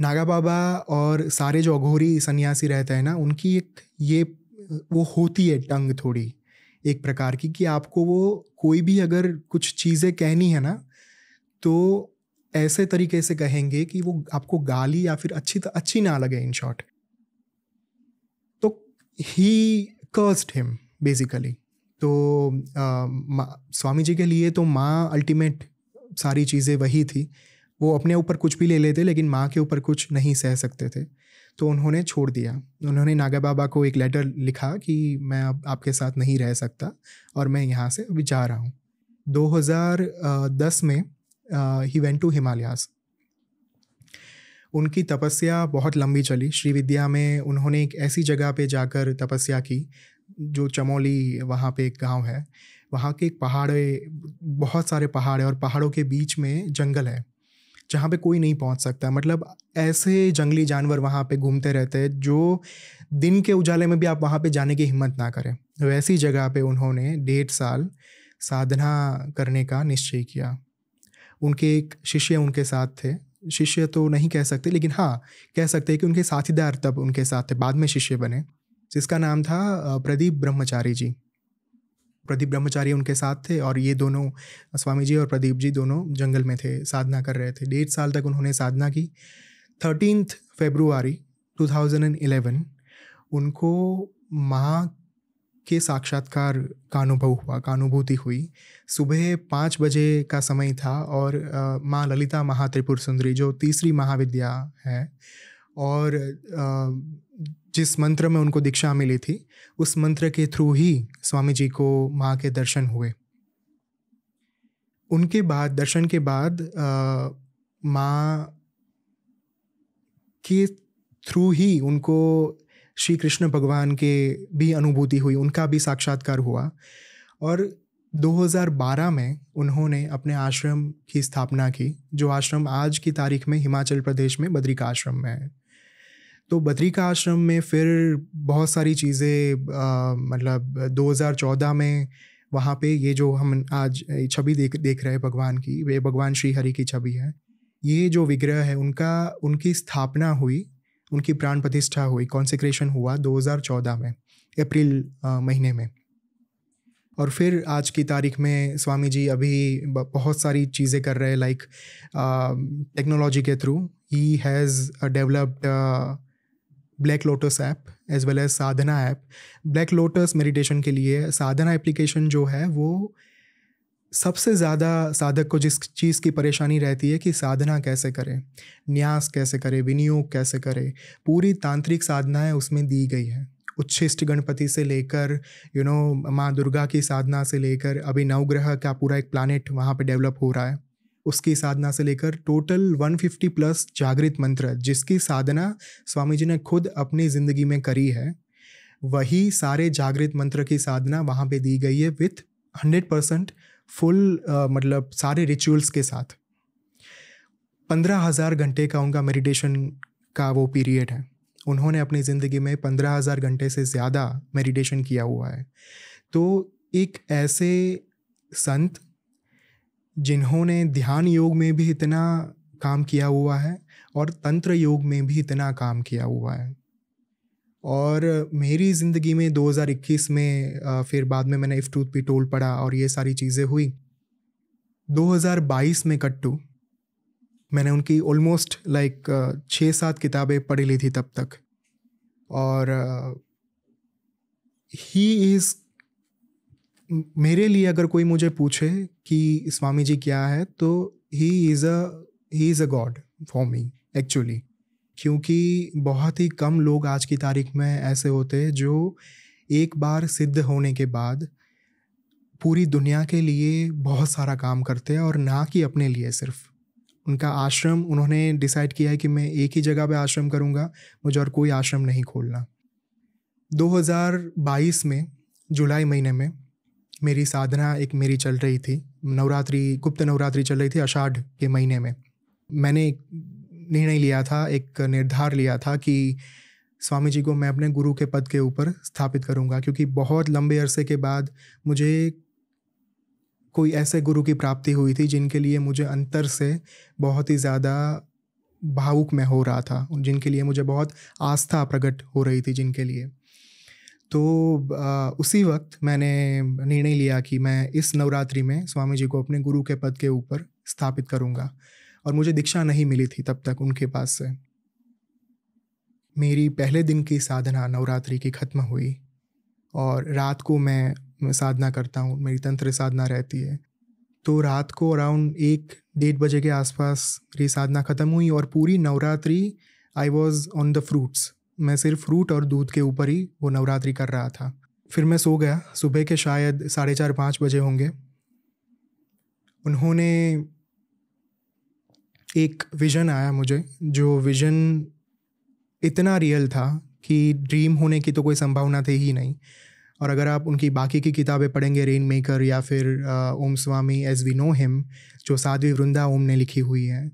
A: नागा बाबा और सारे जो अघोरी सन्यासी रहते हैं ना उनकी एक ये वो होती है टंग थोड़ी एक प्रकार की कि आपको वो कोई भी अगर कुछ चीज़ें कहनी है ना तो ऐसे तरीके से कहेंगे कि वो आपको गाली या फिर अच्छी अच्छी ना लगे इन शॉर्ट तो ही कर्स्ड हिम बेसिकली तो आ, स्वामी जी के लिए तो माँ अल्टीमेट सारी चीज़ें वही थी वो अपने ऊपर कुछ भी ले लेते लेकिन माँ के ऊपर कुछ नहीं सह सकते थे तो उन्होंने छोड़ दिया उन्होंने नागा बाबा को एक लेटर लिखा कि मैं अब आपके साथ नहीं रह सकता और मैं यहाँ से अभी जा रहा हूँ 2010 में ही वेंट टू हिमालयास उनकी तपस्या बहुत लंबी चली श्री विद्या में उन्होंने एक ऐसी जगह पे जाकर तपस्या की जो चमोली वहाँ पे एक गांव है वहाँ के एक पहाड़ बहुत सारे पहाड़ है और पहाड़ों के बीच में जंगल है जहाँ पे कोई नहीं पहुँच सकता मतलब ऐसे जंगली जानवर वहाँ पे घूमते रहते हैं जो दिन के उजाले में भी आप वहाँ पे जाने की हिम्मत ना करें वैसी जगह पे उन्होंने डेढ़ साल साधना करने का निश्चय किया उनके एक शिष्य उनके साथ थे शिष्य तो नहीं कह सकते लेकिन हाँ कह सकते हैं कि उनके साथीदार तब उनके साथ थे बाद में शिष्य बने जिसका नाम था प्रदीप ब्रह्मचारी जी प्रदीप ब्रह्मचारी उनके साथ थे और ये दोनों स्वामी जी और प्रदीप जी दोनों जंगल में थे साधना कर रहे थे डेढ़ साल तक उन्होंने साधना की थर्टीन फेब्रुआरी टू उनको माँ के साक्षात्कार का अनुभव हुआ का अनुभूति हुई सुबह पाँच बजे का समय था और माँ ललिता महात्रिपुर सुंदरी जो तीसरी महाविद्या है और आ, जिस मंत्र में उनको दीक्षा मिली थी उस मंत्र के थ्रू ही स्वामी जी को माँ के दर्शन हुए उनके बाद दर्शन के बाद माँ के थ्रू ही उनको श्री कृष्ण भगवान के भी अनुभूति हुई उनका भी साक्षात्कार हुआ और 2012 में उन्होंने अपने आश्रम की स्थापना की जो आश्रम आज की तारीख में हिमाचल प्रदेश में बद्रिका आश्रम में है तो बद्री का आश्रम में फिर बहुत सारी चीज़ें मतलब 2014 में वहाँ पे ये जो हम आज छवि देख देख रहे हैं भगवान की वे भगवान श्री हरि की छवि है ये जो विग्रह है उनका उनकी स्थापना हुई उनकी प्राण प्रतिष्ठा हुई कॉन्सिक्रेशन हुआ 2014 में अप्रैल महीने में और फिर आज की तारीख में स्वामी जी अभी बहुत सारी चीज़ें कर रहे हैं लाइक टेक्नोलॉजी के through he has developed Black Lotus app as well as Sadhana app Black Lotus meditation के लिए साधना एप्लीकेशन जो है वो सबसे ज़्यादा साधक को जिस चीज़ की परेशानी रहती है कि साधना कैसे करें न्यास कैसे करें विनियोग कैसे करें पूरी तांत्रिक साधनाएं उसमें दी गई है उच्छिष्ट गणपति से लेकर यू नो माँ दुर्गा की साधना से लेकर अभी नवग्रह का पूरा एक प्लानट वहाँ पर डेवलप हो रहा है उसकी साधना से लेकर टोटल 150 प्लस जागृत मंत्र जिसकी साधना स्वामी जी ने खुद अपनी ज़िंदगी में करी है वही सारे जागृत मंत्र की साधना वहाँ पे दी गई है विथ हंड्रेड परसेंट फुल आ, मतलब सारे रिचुअल्स के साथ पंद्रह हज़ार घंटे का उनका मेडिटेशन का वो पीरियड है उन्होंने अपनी ज़िंदगी में पंद्रह हज़ार घंटे से ज़्यादा मेडिटेशन किया हुआ है तो एक ऐसे संत जिन्होंने ध्यान योग में भी इतना काम किया हुआ है और तंत्र योग में भी इतना काम किया हुआ है और मेरी ज़िंदगी में 2021 में फिर बाद में मैंने इफ़ टूथ पी टोल पढ़ा और ये सारी चीज़ें हुई 2022 में कट्टू मैंने उनकी ऑलमोस्ट लाइक छः सात किताबें पढ़ी ली थी तब तक और ही इज़ मेरे लिए अगर कोई मुझे पूछे कि स्वामी जी क्या है तो he is a he is a god for me actually क्योंकि बहुत ही कम लोग आज की तारीख में ऐसे होते हैं जो एक बार सिद्ध होने के बाद पूरी दुनिया के लिए बहुत सारा काम करते हैं और ना कि अपने लिए सिर्फ उनका आश्रम उन्होंने डिसाइड किया है कि मैं एक ही जगह पे आश्रम करूँगा मुझे और कोई आश्रम नहीं खोलना 2022 में जुलाई महीने में मेरी साधना एक मेरी चल रही थी नवरात्रि गुप्त नवरात्रि चल रही थी आषाढ़ के महीने में मैंने एक निर्णय लिया था एक निर्धार लिया था कि स्वामी जी को मैं अपने गुरु के पद के ऊपर स्थापित करूंगा क्योंकि बहुत लंबे अरसे के बाद मुझे कोई ऐसे गुरु की प्राप्ति हुई थी जिनके लिए मुझे अंतर से बहुत ही ज़्यादा भावुक मैं हो रहा था जिनके लिए मुझे बहुत आस्था प्रकट हो रही थी जिनके लिए तो उसी वक्त मैंने निर्णय लिया कि मैं इस नवरात्रि में स्वामी जी को अपने गुरु के पद के ऊपर स्थापित करूँगा और मुझे दीक्षा नहीं मिली थी तब तक उनके पास से मेरी पहले दिन की साधना नवरात्रि की ख़त्म हुई और रात को मैं साधना करता हूँ मेरी तंत्र साधना रहती है तो रात को अराउंड एक डेढ़ बजे के आसपास मेरी साधना ख़त्म हुई और पूरी Navratri I was on the fruits मैं सिर्फ फ्रूट और दूध के ऊपर ही वो नवरात्रि कर रहा था फिर मैं सो गया सुबह के शायद साढ़े चार पाँच बजे होंगे उन्होंने एक विज़न आया मुझे जो विज़न इतना रियल था कि ड्रीम होने की तो कोई संभावना थी ही नहीं और अगर आप उनकी बाकी की किताबें पढ़ेंगे रेन मेकर या फिर Om Swami as we know him जो साध्वी वृंदा ओम ने लिखी हुई है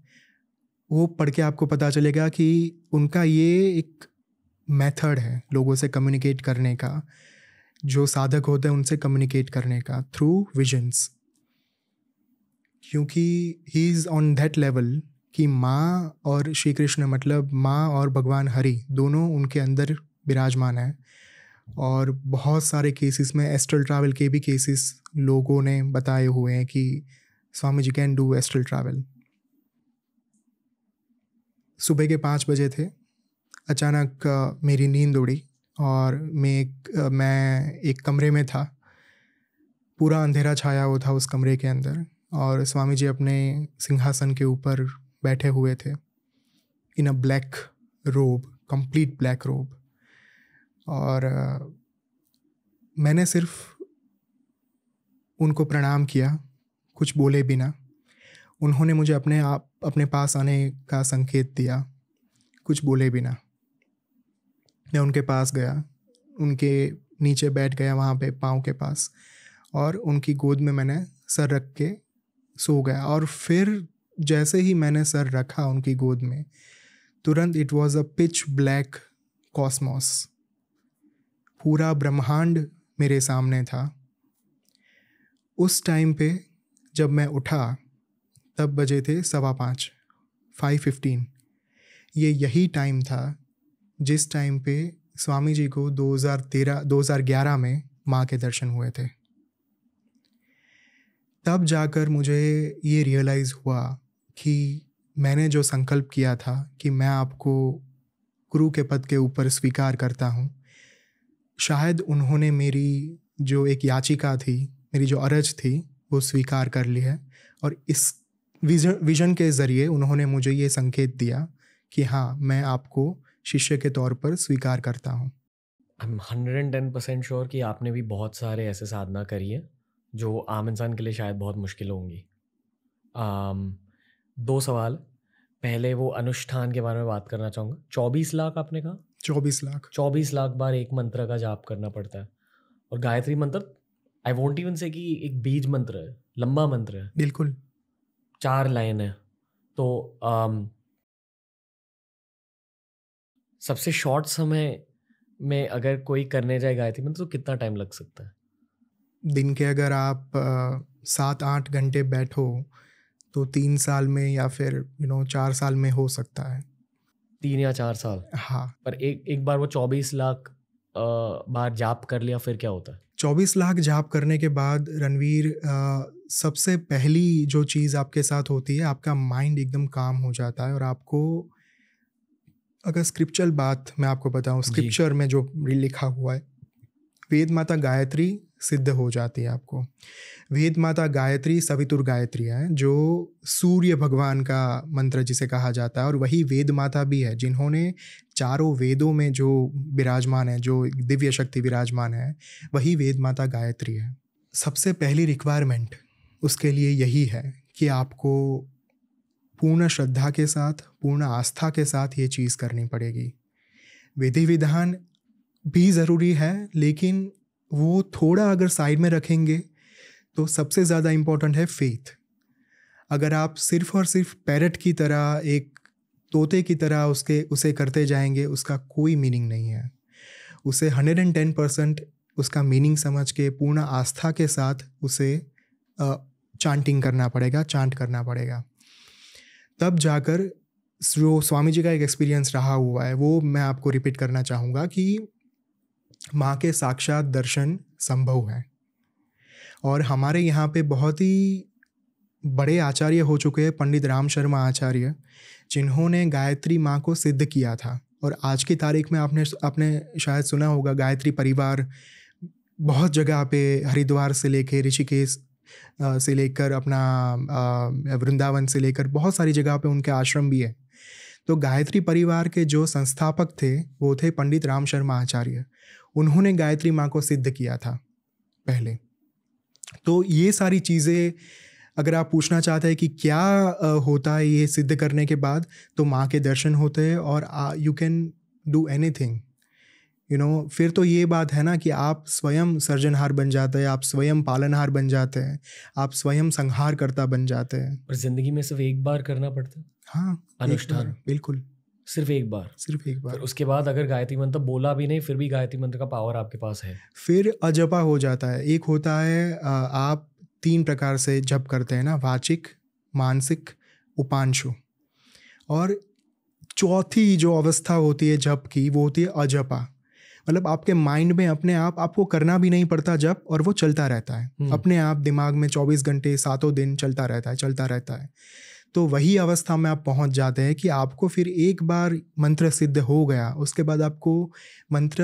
A: वो पढ़ के आपको पता चलेगा कि उनका ये एक मेथड है लोगों से कम्युनिकेट करने का जो साधक होते हैं उनसे कम्युनिकेट करने का थ्रू विजन्स क्योंकि he is on that level कि माँ और श्री कृष्ण मतलब माँ और भगवान हरि दोनों उनके अंदर विराजमान है और बहुत सारे केसेस में एस्ट्रल ट्रैवल के भी केसेस लोगों ने बताए हुए हैं कि Swami ji can do astral travel सुबह के पाँच बजे थे अचानक मेरी नींद उड़ी और मैं एक मैं एक कमरे में था पूरा अंधेरा छाया हुआ था उस कमरे के अंदर और स्वामी जी अपने सिंहासन के ऊपर बैठे हुए थे in a black robe complete black robe और मैंने सिर्फ उनको प्रणाम किया कुछ बोले बिना उन्होंने मुझे अपने आप अपने पास आने का संकेत दिया कुछ बोले बिना मैं उनके पास गया उनके नीचे बैठ गया वहाँ पे पाँव के पास और उनकी गोद में मैंने सर रख के सो गया और फिर जैसे ही मैंने सर रखा उनकी गोद में तुरंत it was a pitch black cosmos पूरा ब्रह्मांड मेरे सामने था उस टाइम पे जब मैं उठा तब बजे थे सवा पाँच फाइव फिफ्टीन ये यही टाइम था जिस टाइम पे स्वामी जी को 2013 2011 में माँ के दर्शन हुए थे तब जाकर मुझे ये रियलाइज़ हुआ कि मैंने जो संकल्प किया था कि मैं आपको गुरु के पद के ऊपर स्वीकार करता हूँ शायद उन्होंने मेरी जो एक याचिका थी मेरी जो अरज थी वो स्वीकार कर ली है और इस विजन विजन के ज़रिए उन्होंने मुझे ये संकेत दिया कि हाँ मैं आपको शिष्य के तौर पर स्वीकार करता हूँ
B: I am hundred and ten percent sure कि आपने भी बहुत सारे ऐसे साधना करी है जो आम इंसान के लिए शायद बहुत मुश्किल होंगी um, दो सवाल पहले वो अनुष्ठान के बारे में बात करना चाहूँगा चौबीस लाख आपने कहा चौबीस लाख चौबीस लाख बार एक मंत्र का जाप करना पड़ता है और गायत्री मंत्र आई वॉन्ट इवन से कि एक बीज मंत्र है लंबा मंत्र है बिल्कुल चार लाइन है तो um, सबसे शॉर्ट समय में अगर कोई करने जाए गायत्री में तो कितना टाइम लग सकता है
A: दिन के अगर आप सात आठ घंटे बैठो तो तीन साल में या फिर यू नो चार साल में हो सकता है
B: तीन या चार साल हाँ पर एक एक बार वो चौबीस लाख बार जाप कर लिया फिर क्या
A: होता है चौबीस लाख जाप करने के बाद रणवीर सबसे पहली जो चीज़ आपके साथ होती है आपका माइंड एकदम काम हो जाता है और आपको अगर स्क्रिप्चुअल बात मैं आपको बताऊं स्क्रिप्चर में जो लिखा हुआ है वेद माता गायत्री सिद्ध हो जाती है आपको वेद माता गायत्री सवितुर गायत्री है जो सूर्य भगवान का मंत्र जिसे कहा जाता है और वही वेद माता भी है जिन्होंने चारों वेदों में जो विराजमान है जो दिव्य शक्ति विराजमान है वही वेद माता गायत्री है सबसे पहली रिक्वायरमेंट उसके लिए यही है कि आपको पूर्ण श्रद्धा के साथ पूर्ण आस्था के साथ ये चीज़ करनी पड़ेगी विधि विधान भी ज़रूरी है लेकिन वो थोड़ा अगर साइड में रखेंगे तो सबसे ज़्यादा इम्पोर्टेंट है फेथ अगर आप सिर्फ और सिर्फ पैरट की तरह एक तोते की तरह उसके उसे करते जाएंगे उसका कोई मीनिंग नहीं है उसे हंड्रेड एंड टेन परसेंट उसका मीनिंग समझ के पूर्ण आस्था के साथ उसे चांटिंग करना पड़ेगा चांट करना पड़ेगा तब जाकर जो स्वामी जी का एक एक्सपीरियंस रहा हुआ है वो मैं आपको रिपीट करना चाहूँगा कि माँ के साक्षात दर्शन संभव है और हमारे यहाँ पे बहुत ही बड़े आचार्य हो चुके हैं पंडित राम शर्मा आचार्य जिन्होंने गायत्री माँ को सिद्ध किया था और आज की तारीख में आपने आपने शायद सुना होगा गायत्री परिवार बहुत जगह पे हरिद्वार से लेके ऋषिकेश से लेकर अपना वृंदावन से लेकर बहुत सारी जगह पे उनके आश्रम भी है तो गायत्री परिवार के जो संस्थापक थे वो थे पंडित राम शर्मा आचार्य उन्होंने गायत्री माँ को सिद्ध किया था पहले तो ये सारी चीज़ें अगर आप पूछना चाहते हैं कि क्या होता है ये सिद्ध करने के बाद तो माँ के दर्शन होते हैं और you can do anything you you know know, फिर तो ये बात है ना कि आप स्वयं सर्जनहार बन जाते हैं आप स्वयं पालनहार बन जाते हैं आप स्वयं संहार करता बन जाते हैं
B: पर जिंदगी में सिर्फ एक बार करना पड़ता है हाँ अनुष्ठान बिल्कुल सिर्फ एक बार सिर्फ एक बार उसके बाद अगर गायत्री मंत्र बोला भी नहीं फिर भी गायत्री मंत्र का पावर आपके पास है
A: फिर अजपा हो जाता है एक होता है आप तीन प्रकार से जप करते हैं ना वाचिक मानसिक उपांशु और चौथी जो अवस्था होती है जप की वो होती है अजपा मतलब आपके माइंड में अपने आप आपको करना भी नहीं पड़ता जब और वो चलता रहता है हम्म। अपने आप दिमाग में चौबीस घंटे सातों दिन चलता रहता है चलता रहता है तो वही अवस्था में आप पहुंच जाते हैं कि आपको फिर एक बार मंत्र सिद्ध हो गया उसके बाद आपको मंत्र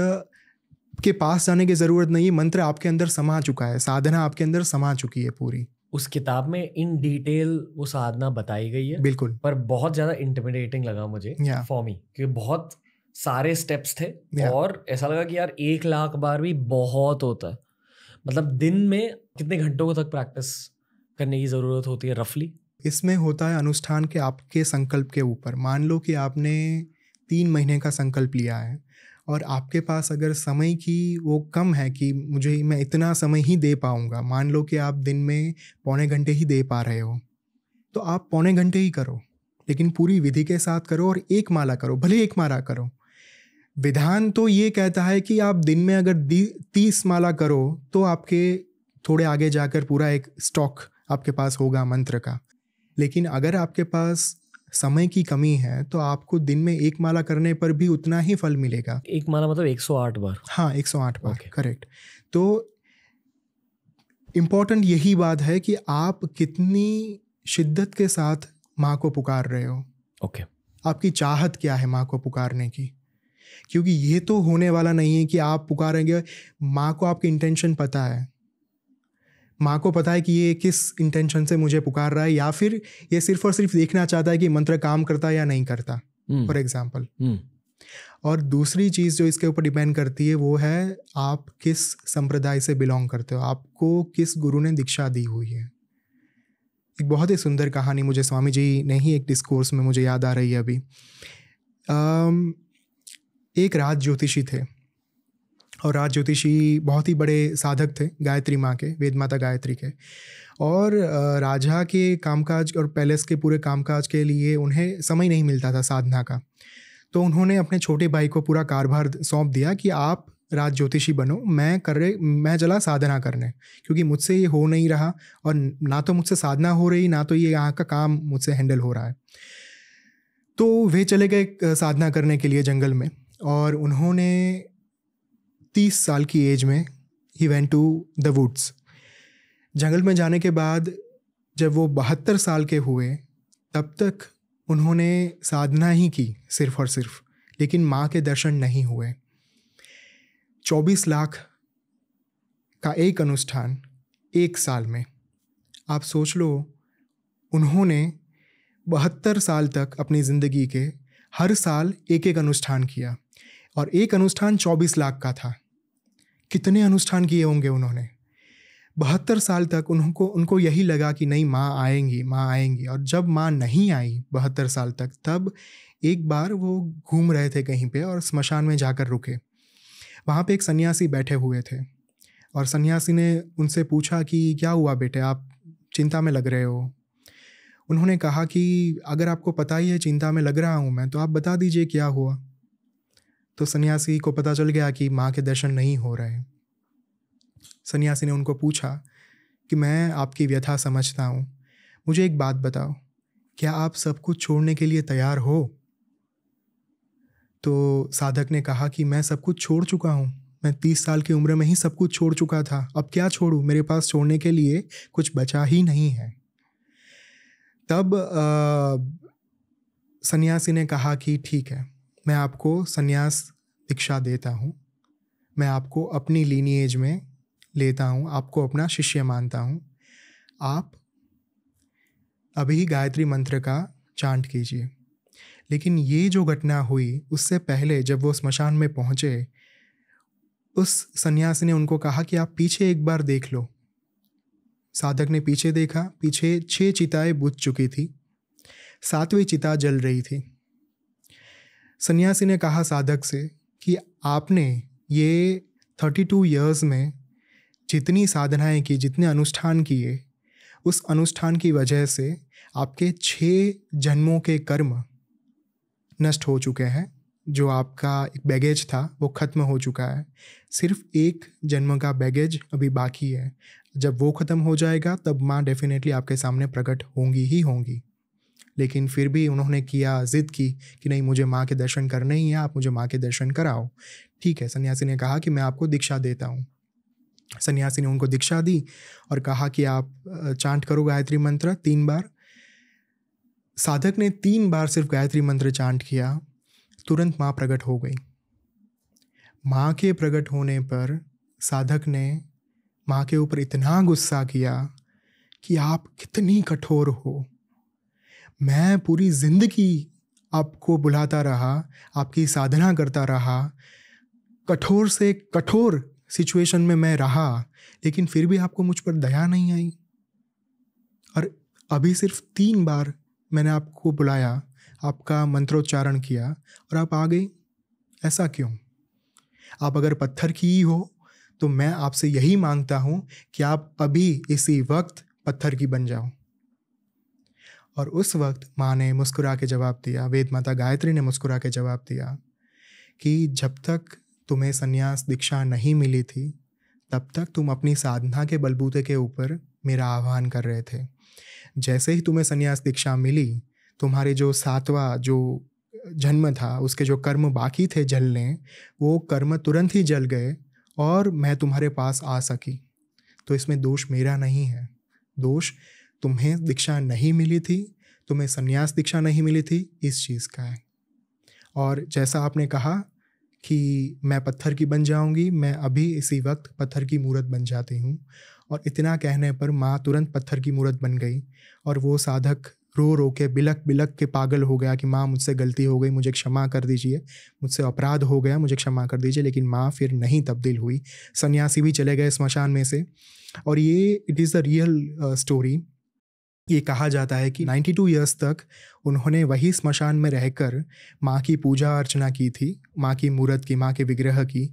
A: के पास जाने की ज़रूरत नहीं है मंत्र आपके अंदर समा चुका है साधना आपके अंदर समा चुकी है पूरी
B: उस किताब में इन डिटेल वो साधना बताई गई है बिल्कुल पर बहुत ज़्यादा इंटरमीडिएटिंग लगा मुझे फॉर मी क्योंकि बहुत सारे स्टेप्स थे और ऐसा लगा कि यार एक लाख बार भी बहुत होता है मतलब दिन में कितने घंटों तक प्रैक्टिस करने की ज़रूरत होती है रफली
A: इसमें होता है अनुष्ठान के आपके संकल्प के ऊपर मान लो कि आपने तीन महीने का संकल्प लिया है और आपके पास अगर समय की वो कम है कि मुझे मैं इतना समय ही दे पाऊँगा मान लो कि आप दिन में पौने घंटे ही दे पा रहे हो तो आप पौने घंटे ही करो लेकिन पूरी विधि के साथ करो और एक माला करो भले एक माला करो विधान तो ये कहता है कि आप दिन में अगर तीस माला करो तो आपके थोड़े आगे जाकर पूरा एक स्टॉक आपके पास होगा मंत्र का लेकिन अगर आपके पास समय की कमी है तो आपको दिन में एक माला करने पर भी उतना ही फल मिलेगा एक माला मतलब 108 बार हाँ 108 बार करेक्ट okay. तो इम्पॉर्टेंट यही बात है कि आप कितनी शिद्दत के साथ माँ को पुकार रहे हो ओके okay. आपकी चाहत क्या है माँ को पुकारने की क्योंकि ये तो होने वाला नहीं है कि आप पुकारेंगे माँ को आपकी इंटेंशन पता है माँ को पता है कि ये किस इंटेंशन से मुझे पुकार रहा है या फिर ये सिर्फ और सिर्फ देखना चाहता है कि मंत्र काम करता है या नहीं करता फॉर एग्जाम्पल हम्म। हम्म। और दूसरी चीज़ जो इसके ऊपर डिपेंड करती है वो है आप किस संप्रदाय से बिलोंग करते हो आपको किस गुरु ने दीक्षा दी हुई है एक बहुत ही सुंदर कहानी मुझे स्वामी जी ने ही एक डिस्कोर्स में मुझे याद आ रही है अभी um, एक राज ज्योतिषी थे और राज ज्योतिषी बहुत ही बड़े साधक थे गायत्री माँ के वेद माता गायत्री के और राजा के कामकाज और पैलेस के पूरे कामकाज के लिए उन्हें समय नहीं मिलता था साधना का तो उन्होंने अपने छोटे भाई को पूरा कारभार सौंप दिया कि आप राज ज्योतिषी बनो मैं कर रहे मैं चला साधना करने क्योंकि मुझसे ये हो नहीं रहा और ना तो मुझसे साधना हो रही ना तो ये यहाँ का काम मुझसे हैंडल हो रहा है तो वे चले गए साधना करने के लिए जंगल में और उन्होंने तीस साल की एज में ही वेंट टू द वुड्स जंगल में जाने के बाद जब वो बहत्तर साल के हुए तब तक उन्होंने साधना ही की सिर्फ और सिर्फ लेकिन माँ के दर्शन नहीं हुए चौबीस लाख का एक अनुष्ठान एक साल में आप सोच लो उन्होंने बहत्तर साल तक अपनी ज़िंदगी के हर साल एक एक अनुष्ठान किया और एक अनुष्ठान चौबीस लाख का था कितने अनुष्ठान किए होंगे उन्होंने बहत्तर साल तक उनको उनको यही लगा कि नहीं माँ आएंगी माँ आएंगी और जब माँ नहीं आई बहत्तर साल तक तब एक बार वो घूम रहे थे कहीं पे और स्मशान में जाकर रुके वहाँ पे एक सन्यासी बैठे हुए थे और सन्यासी ने उनसे पूछा कि क्या हुआ बेटे आप चिंता में लग रहे हो उन्होंने कहा कि अगर आपको पता ही है चिंता में लग रहा हूँ मैं तो आप बता दीजिए क्या हुआ तो सन्यासी को पता चल गया कि माँ के दर्शन नहीं हो रहे सन्यासी ने उनको पूछा कि मैं आपकी व्यथा समझता हूँ मुझे एक बात बताओ क्या आप सब कुछ छोड़ने के लिए तैयार हो तो साधक ने कहा कि मैं सब कुछ छोड़ चुका हूँ मैं तीस साल की उम्र में ही सब कुछ छोड़ चुका था अब क्या छोड़ू मेरे पास छोड़ने के लिए कुछ बचा ही नहीं है तब सन्यासी ने कहा कि ठीक है मैं आपको संन्यास दीक्षा देता हूँ मैं आपको अपनी लीनिएज में लेता हूँ आपको अपना शिष्य मानता हूँ आप अभी गायत्री मंत्र का चांट कीजिए लेकिन ये जो घटना हुई उससे पहले जब वो स्मशान में पहुँचे उस सन्यासी ने उनको कहा कि आप पीछे एक बार देख लो साधक ने पीछे देखा पीछे छह चिताएं बुझ चुकी थी सातवीं चिता जल रही थी सन्यासी ने कहा साधक से कि आपने ये थर्टी टू ईयर्स में जितनी साधनाएं की जितने अनुष्ठान किए उस अनुष्ठान की वजह से आपके छः जन्मों के कर्म नष्ट हो चुके हैं जो आपका एक बैगेज था वो ख़त्म हो चुका है सिर्फ एक जन्म का बैगेज अभी बाकी है जब वो ख़त्म हो जाएगा तब माँ डेफिनेटली आपके सामने प्रकट होंगी ही होंगी लेकिन फिर भी उन्होंने किया ज़िद की कि नहीं मुझे माँ के दर्शन करने ही हैं आप मुझे माँ के दर्शन कराओ ठीक है सन्यासी ने कहा कि मैं आपको दीक्षा देता हूँ सन्यासी ने उनको दीक्षा दी और कहा कि आप चांट करो गायत्री मंत्र तीन बार साधक ने तीन बार सिर्फ गायत्री मंत्र चांट किया तुरंत माँ प्रकट हो गई माँ के प्रकट होने पर साधक ने माँ के ऊपर इतना गुस्सा किया कि आप कितनी कठोर हो मैं पूरी ज़िंदगी आपको बुलाता रहा आपकी साधना करता रहा कठोर से कठोर सिचुएशन में मैं रहा लेकिन फिर भी आपको मुझ पर दया नहीं आई और अभी सिर्फ तीन बार मैंने आपको बुलाया आपका मंत्रोच्चारण किया और आप आ गई ऐसा क्यों आप अगर पत्थर की ही हो तो मैं आपसे यही मांगता हूँ कि आप अभी इसी वक्त पत्थर की बन जाओ और उस वक्त माँ ने मुस्कुरा के जवाब दिया वेद माता गायत्री ने मुस्कुरा के जवाब दिया कि जब तक तुम्हें संन्यास दीक्षा नहीं मिली थी तब तक तुम अपनी साधना के बलबूते के ऊपर मेरा आह्वान कर रहे थे जैसे ही तुम्हें संन्यास दीक्षा मिली तुम्हारे जो सातवा जो जन्म था उसके जो कर्म बाकी थे जलने वो कर्म तुरंत ही जल गए और मैं तुम्हारे पास आ सकी तो इसमें दोष मेरा नहीं है दोष तुम्हें दीक्षा नहीं मिली थी तुम्हें संन्यास दीक्षा नहीं मिली थी इस चीज़ का है और जैसा आपने कहा कि मैं पत्थर की बन जाऊंगी मैं अभी इसी वक्त पत्थर की मूर्त बन जाती हूँ और इतना कहने पर माँ तुरंत पत्थर की मूर्त बन गई और वो साधक रो रो के बिलक बिलक के पागल हो गया कि माँ मुझसे गलती हो गई मुझे क्षमा कर दीजिए मुझसे अपराध हो गया मुझे क्षमा कर दीजिए लेकिन माँ फिर नहीं तब्दील हुई सन्यासी भी चले गए स्मशान में से और ये it is the real story ये कहा जाता है कि 92 टू ईयर्स तक उन्होंने वही स्मशान में रहकर माँ की पूजा अर्चना की थी माँ की मूर्त की माँ के विग्रह की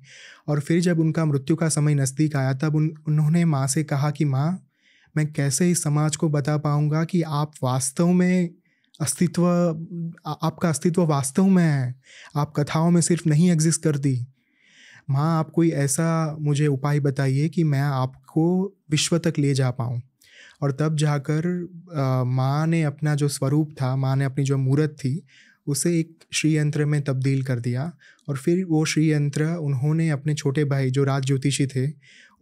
A: और फिर जब उनका मृत्यु का समय नज़दीक आया तब उन उन्होंने माँ से कहा कि माँ मैं कैसे इस समाज को बता पाऊँगा कि आप वास्तव में अस्तित्व आपका अस्तित्व वास्तव में है आप कथाओं में सिर्फ नहीं एग्जिस्ट करती माँ आप कोई ऐसा मुझे उपाय बताइए कि मैं आपको विश्व तक ले जा पाऊँ और तब जाकर माँ ने अपना जो स्वरूप था माँ ने अपनी जो मूर्त थी उसे एक श्रीयंत्र में तब्दील कर दिया और फिर वो श्रीयंत्र उन्होंने अपने छोटे भाई जो राज ज्योतिषी थे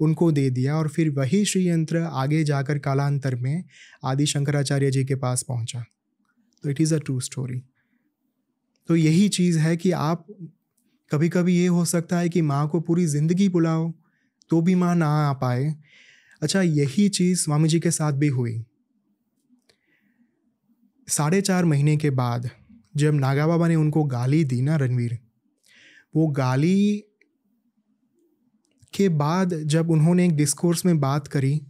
A: उनको दे दिया और फिर वही श्रीयंत्र आगे जाकर कालांतर में आदि शंकराचार्य जी के पास पहुंचा तो it is a true story तो यही चीज़ है कि आप कभी कभी ये हो सकता है कि माँ को पूरी ज़िंदगी बुलाओ तो भी माँ ना आ पाए अच्छा यही चीज़ स्वामी जी के साथ भी हुई साढ़े चार महीने के बाद जब नागा बाबा ने उनको गाली दी ना रणवीर वो गाली के बाद जब उन्होंने एक डिस्कोर्स में बात करी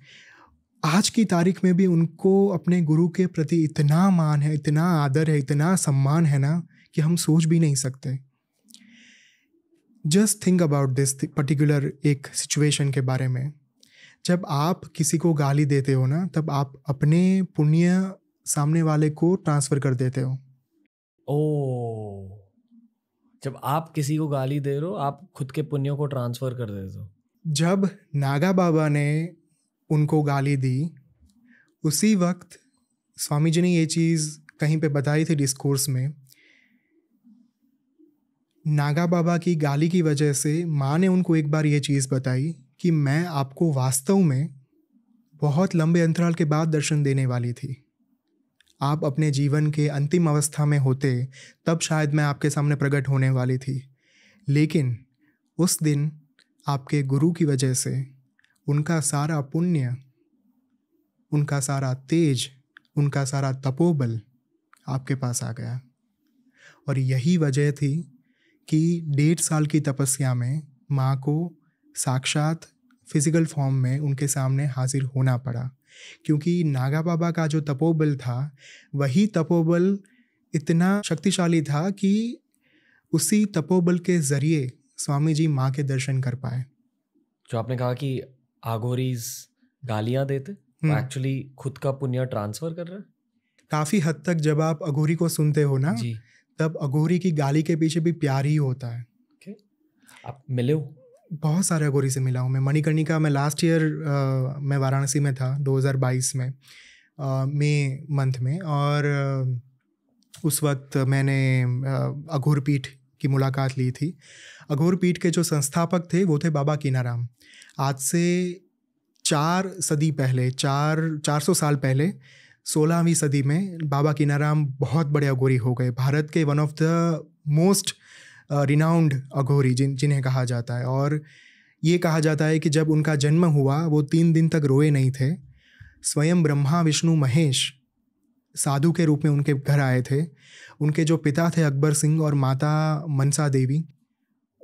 A: आज की तारीख में भी उनको अपने गुरु के प्रति इतना मान है इतना आदर है इतना सम्मान है ना कि हम सोच भी नहीं सकते just think about this particular एक सिचुएशन के बारे में जब आप किसी को गाली देते हो ना तब आप अपने पुण्य सामने वाले को ट्रांसफर कर देते हो
B: ओ जब आप किसी को गाली दे रहे हो आप खुद के पुण्यों को ट्रांसफर कर देते हो
A: जब नागा बाबा ने उनको गाली दी उसी वक्त स्वामी जी ने ये चीज़ कहीं पे बताई थी डिस्कोर्स में नागा बाबा की गाली की वजह से माँ ने उनको एक बार ये चीज़ बताई कि मैं आपको वास्तव में बहुत लंबे अंतराल के बाद दर्शन देने वाली थी आप अपने जीवन के अंतिम अवस्था में होते तब शायद मैं आपके सामने प्रकट होने वाली थी लेकिन उस दिन आपके गुरु की वजह से उनका सारा पुण्य उनका सारा तेज उनका सारा तपोबल आपके पास आ गया और यही वजह थी कि डेढ़ साल की तपस्या में माँ को साक्षात फिजिकल फॉर्म में उनके सामने हाजिर होना पड़ा क्योंकि नागा बाबा का जो तपोबल था वही तपोबल इतना शक्तिशाली था कि उसी तपोबल के ज़रिए स्वामी जी माँ के दर्शन कर पाए
B: जो आपने कहा कि आगोरीज गालियाँ देते एक्चुअली हम्म। खुद का पुण्य ट्रांसफर कर रहे
A: काफ़ी हद तक जब आप अघोरी को सुनते हो ना जी तब अघोरी की गाली के पीछे भी प्यार ही होता है okay. आप मिले हो बहुत सारे अघोरी से मिला हूँ मैं मणिकर्णिका मैं लास्ट ईयर मैं वाराणसी में था 2022 में मई मंथ में और उस वक्त मैंने अघोर पीठ की मुलाकात ली थी अघोर पीठ के जो संस्थापक थे वो थे बाबा कीनाराम आज से चार सदी पहले चार चार सौ साल पहले सोलहवीं सदी में बाबा कीनाराम बहुत बड़े अघोरी हो गए भारत के one of the most renowned Aghori जिन जिन्हें कहा जाता है और ये कहा जाता है कि जब उनका जन्म हुआ वो तीन दिन तक रोए नहीं थे स्वयं ब्रह्मा विष्णु महेश साधु के रूप में उनके घर आए थे उनके जो पिता थे अकबर सिंह और माता मनसा देवी